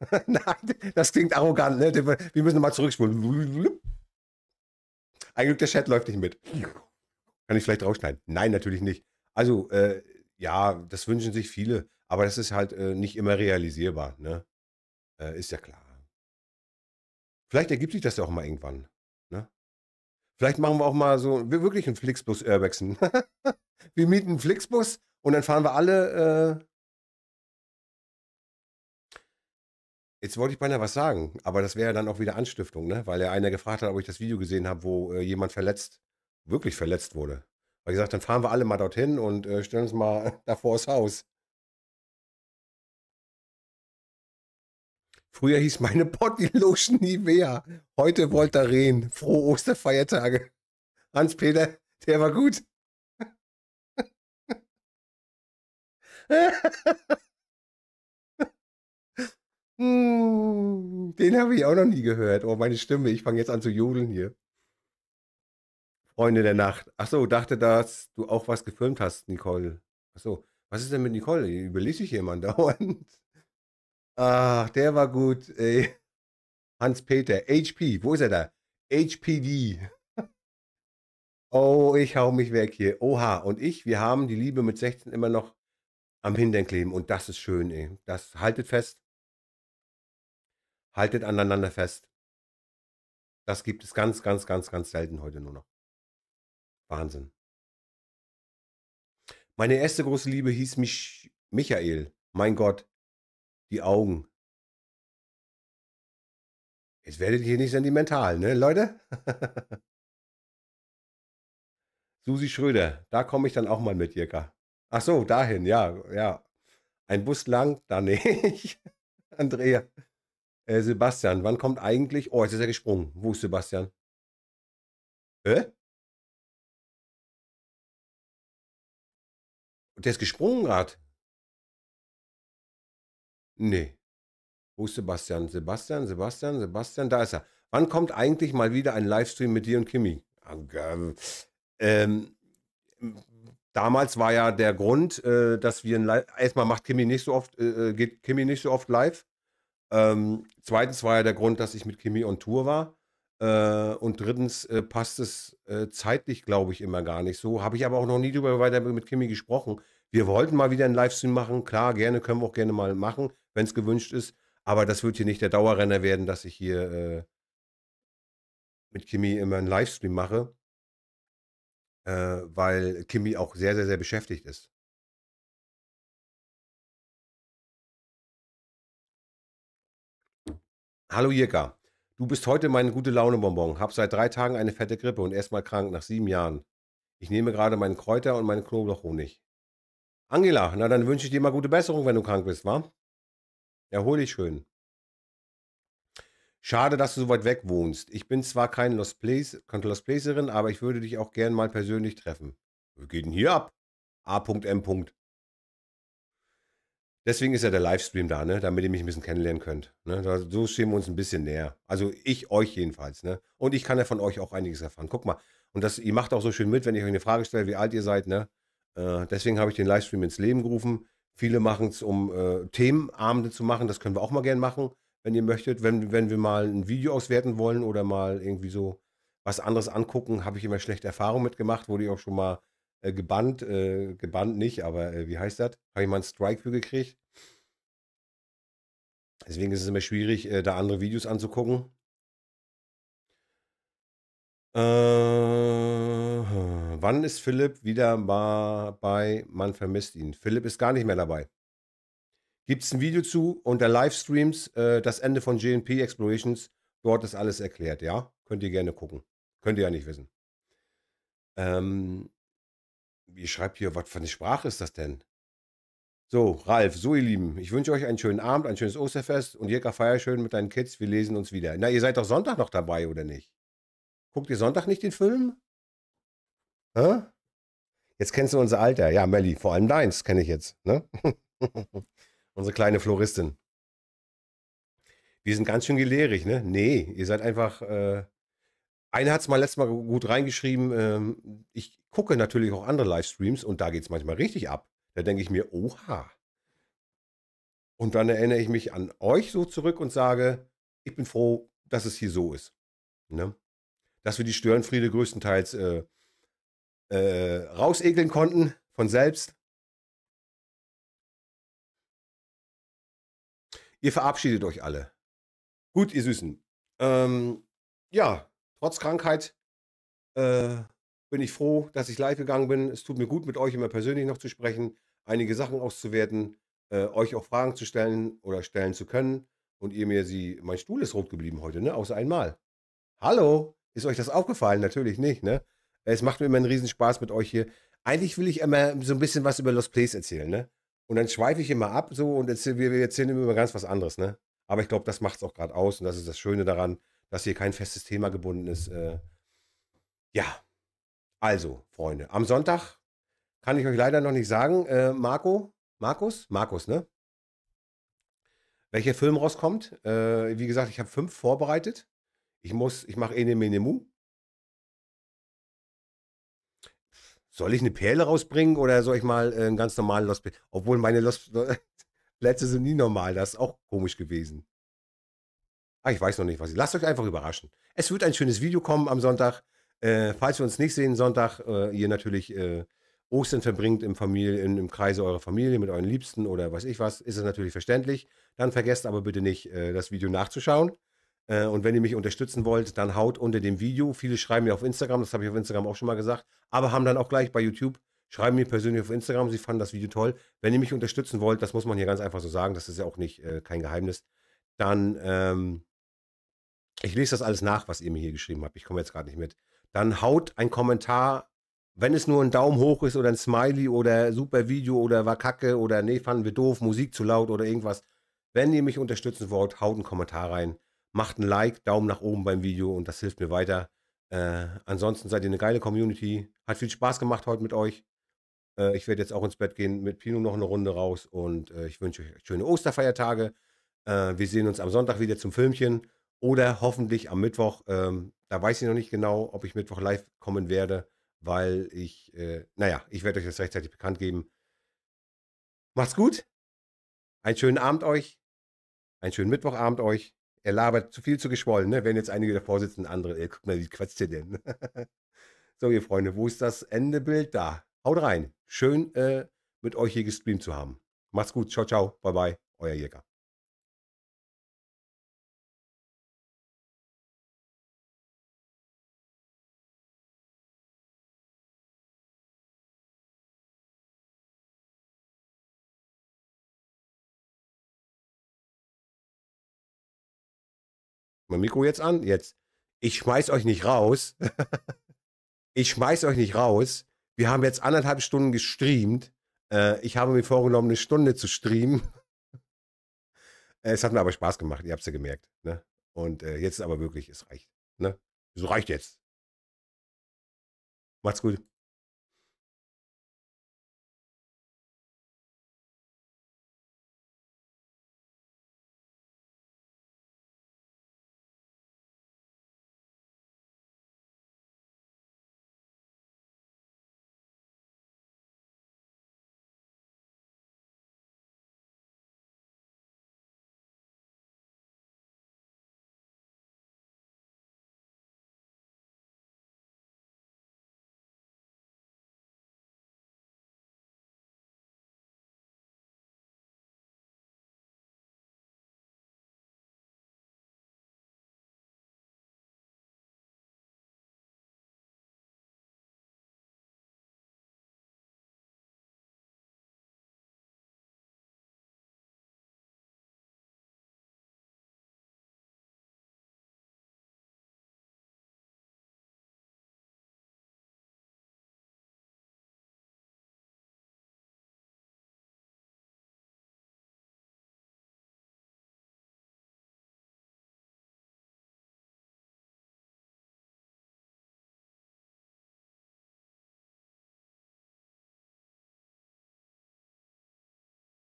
Speaker 2: Nein, das klingt arrogant, ne? Wir müssen mal zurückspulen. Ein Glück, der Chat läuft nicht mit. Kann ich vielleicht rausschneiden? Nein, natürlich nicht. Also, äh, ja, das wünschen sich viele, aber das ist halt äh, nicht immer realisierbar, ne? Äh, ist ja klar. Vielleicht ergibt sich das ja auch mal irgendwann, ne? Vielleicht machen wir auch mal so wir- wirklich einen Flixbus-Urbexen. Ne? wir mieten einen Flixbus und dann fahren wir alle. Äh, Jetzt wollte ich beinahe was sagen, aber das wäre dann auch wieder Anstiftung, ne? weil ja einer gefragt hat, ob ich das Video gesehen habe, wo äh, jemand verletzt wirklich verletzt wurde. Weil ich gesagt, dann fahren wir alle mal dorthin und äh, stellen uns mal davor das Haus. Früher hieß meine Bodylotion Nivea. Heute Voltaren. Frohe
Speaker 1: Osterfeiertage. Hans-Peter, der war gut. Hm, den habe ich auch noch
Speaker 2: nie gehört. Oh, meine Stimme, ich fange jetzt an zu jodeln hier. Freunde der Nacht. Achso, dachte, dass du auch was gefilmt hast, Nicole. Achso, was ist denn mit Nicole? überließ sich jemand dauernd. Ach, der war gut. Ey. Hans-Peter, HP, wo ist er da? HPD. Oh, ich hau mich weg hier. Oha, und ich, wir haben die Liebe mit 16 immer noch am Hintern kleben. Und das ist schön, ey. Das haltet fest.
Speaker 1: Haltet aneinander fest. Das gibt es ganz, ganz, ganz, ganz selten heute nur noch. Wahnsinn.
Speaker 2: Meine erste große Liebe hieß mich Michael. Mein Gott, die Augen.
Speaker 1: Jetzt werdet ihr nicht sentimental, ne, Leute? Susi Schröder, da komme ich dann auch mal mit,
Speaker 2: Jirka. Ach so, dahin, ja, ja. Ein Bus lang, da nicht.
Speaker 1: Andrea. Äh, Sebastian, wann kommt eigentlich. Oh, jetzt ist er gesprungen. Wo ist Sebastian? Hä? Der ist gesprungen gerade. Nee.
Speaker 2: Wo ist Sebastian? Sebastian, Sebastian, Sebastian, da ist er. Wann kommt eigentlich mal wieder ein Livestream mit dir und Kimi? Ähm, damals war ja der Grund, äh, dass wir ein Live. Erstmal macht Kimi nicht so oft, äh, äh, geht Kimi nicht so oft live. Ähm, zweitens war ja der Grund, dass ich mit Kimi on Tour war. Äh, und drittens äh, passt es äh, zeitlich, glaube ich, immer gar nicht so. Habe ich aber auch noch nie darüber weiter mit Kimi gesprochen. Wir wollten mal wieder einen Livestream machen. Klar, gerne, können wir auch gerne mal machen, wenn es gewünscht ist. Aber das wird hier nicht der Dauerrenner werden, dass ich hier äh, mit Kimi
Speaker 1: immer einen Livestream mache, äh, weil Kimi auch sehr, sehr, sehr beschäftigt ist. Hallo Jirka. Du bist heute mein gute Launebonbon. Hab seit drei
Speaker 2: Tagen eine fette Grippe und erstmal krank nach sieben Jahren. Ich nehme gerade meinen Kräuter und meinen Knoblauchhonig. Angela, na dann wünsche ich dir mal gute Besserung, wenn du krank bist, wa? Erhol dich schön. Schade, dass du so weit weg wohnst. Ich bin zwar kein Lost, Place, kein Lost Placerin, aber ich würde dich auch gern mal persönlich treffen. Wir gehen hier ab. A.M. Deswegen ist ja der Livestream da, ne? damit ihr mich ein bisschen kennenlernen könnt. Ne? So stehen wir uns ein bisschen näher. Also ich euch jedenfalls. Ne? Und ich kann ja von euch auch einiges erfahren. Guck mal. Und das, ihr macht auch so schön mit, wenn ich euch eine Frage stelle, wie alt ihr seid. Ne? Äh, deswegen habe ich den Livestream ins Leben gerufen. Viele machen es, um äh, Themenabende zu machen. Das können wir auch mal gerne machen, wenn ihr möchtet. Wenn, wenn wir mal ein Video auswerten wollen oder mal irgendwie so was anderes angucken, habe ich immer schlechte Erfahrungen mitgemacht. Wurde ich auch schon mal äh, gebannt, äh, gebannt nicht, aber äh, wie heißt das? Habe ich mal einen Strike für gekriegt. Deswegen ist es immer schwierig, äh, da andere Videos anzugucken. Äh, wann ist Philipp wieder mal bei Man vermisst ihn? Philipp ist gar nicht mehr dabei. Gibt es ein Video zu unter Livestreams, äh, das Ende von JNP Explorations. Dort ist alles erklärt, ja? Könnt ihr gerne gucken. Könnt ihr ja nicht wissen. Ähm, ich schreibe hier, was für eine Sprache ist das denn? So, Ralf, so ihr Lieben, ich wünsche euch einen schönen Abend, ein schönes Osterfest und Jäger feier schön mit deinen Kids. Wir lesen uns wieder. Na, ihr seid doch Sonntag noch dabei, oder nicht? Guckt ihr Sonntag nicht den Film? Hä? Jetzt kennst du unser Alter. Ja, Melli, vor allem deins kenne ich jetzt. Ne? Unsere kleine Floristin. Wir sind ganz schön gelehrig, ne? Nee, ihr seid einfach äh, einer hat es mal letztes Mal gut reingeschrieben, ähm, ich gucke natürlich auch andere Livestreams und da geht es manchmal richtig ab. Da denke ich mir, oha. Und dann erinnere ich mich an euch so zurück und sage, ich bin froh, dass es hier so ist. Ne? Dass
Speaker 1: wir die Störenfriede größtenteils äh, äh, rausekeln konnten von selbst. Ihr verabschiedet euch alle. Gut, ihr Süßen. Ähm, ja, trotz
Speaker 2: Krankheit äh, bin ich froh, dass ich live gegangen bin. Es tut mir gut, mit euch immer persönlich noch zu sprechen, einige Sachen auszuwerten, äh, euch auch Fragen zu stellen oder stellen zu können. Und ihr mir sie, mein Stuhl ist rot geblieben heute, ne? Außer einmal. Hallo, ist euch das aufgefallen? Natürlich nicht, ne? Es macht mir immer einen Riesenspaß mit euch hier. Eigentlich will ich immer so ein bisschen was über Lost Place erzählen, ne? Und dann schweife ich immer ab so und erzähl, wir, wir erzählen immer ganz was anderes, ne? Aber ich glaube, das macht es auch gerade aus und das ist das Schöne daran, dass hier kein festes Thema gebunden ist. Äh, ja, also, Freunde, am Sonntag kann ich euch leider noch nicht sagen, äh, Marco, Markus, Markus, ne? Welcher Film rauskommt. Äh, wie gesagt, ich habe fünf vorbereitet. Ich muss, ich mache Ene Menemu. Soll ich eine Perle rausbringen oder soll ich mal äh, einen ganz normalen Lost Obwohl meine Lost Plätze sind nie normal, das ist auch komisch gewesen. Ah, ich weiß noch nicht, was ich. Lasst euch einfach überraschen. Es wird ein schönes Video kommen am Sonntag. Äh, falls wir uns nicht sehen, Sonntag, äh, ihr natürlich äh, Ostern verbringt im, Familie, in, im Kreise eurer Familie mit euren Liebsten oder weiß ich was, ist es natürlich verständlich. Dann vergesst aber bitte nicht, äh, das Video nachzuschauen. Äh, und wenn ihr mich unterstützen wollt, dann haut unter dem Video. Viele schreiben mir auf Instagram, das habe ich auf Instagram auch schon mal gesagt, aber haben dann auch gleich bei YouTube, schreiben mir persönlich auf Instagram, sie fanden das Video toll. Wenn ihr mich unterstützen wollt, das muss man hier ganz einfach so sagen, das ist ja auch nicht äh, kein Geheimnis, dann. Ähm, ich lese das alles nach, was ihr mir hier geschrieben habt. Ich komme jetzt gerade nicht mit. Dann haut ein Kommentar, wenn es nur ein Daumen hoch ist oder ein Smiley oder super Video oder war kacke oder nee, fanden wir doof, Musik zu laut oder irgendwas. Wenn ihr mich unterstützen wollt, haut einen Kommentar rein. Macht ein Like, Daumen nach oben beim Video und das hilft mir weiter. Äh, ansonsten seid ihr eine geile Community. Hat viel Spaß gemacht heute mit euch. Äh, ich werde jetzt auch ins Bett gehen, mit Pino noch eine Runde raus und äh, ich wünsche euch schöne Osterfeiertage. Äh, wir sehen uns am Sonntag wieder zum Filmchen. Oder hoffentlich am Mittwoch. Ähm, da weiß ich noch nicht genau, ob ich Mittwoch live kommen werde, weil ich, äh, naja, ich werde euch das rechtzeitig bekannt geben. Macht's gut. Einen schönen Abend euch. Einen schönen Mittwochabend euch. Er labert zu viel zu geschwollen, ne? Wenn jetzt einige davor sitzen, andere, ey, guck mal, wie quatscht ihr denn? so, ihr Freunde, wo ist das Endebild da? Haut rein. Schön äh,
Speaker 1: mit euch hier gestreamt zu haben. Macht's gut. Ciao, ciao. Bye, bye. Euer Jäger. Mein Mikro jetzt an? Jetzt. Ich schmeiß euch nicht raus.
Speaker 2: ich schmeiß euch nicht raus. Wir haben jetzt anderthalb Stunden gestreamt. Äh, ich habe mir vorgenommen, eine Stunde zu streamen. es hat mir aber
Speaker 1: Spaß gemacht, ihr habt es ja gemerkt. Ne? Und äh, jetzt aber wirklich, es reicht. Ne? So reicht jetzt. Macht's gut.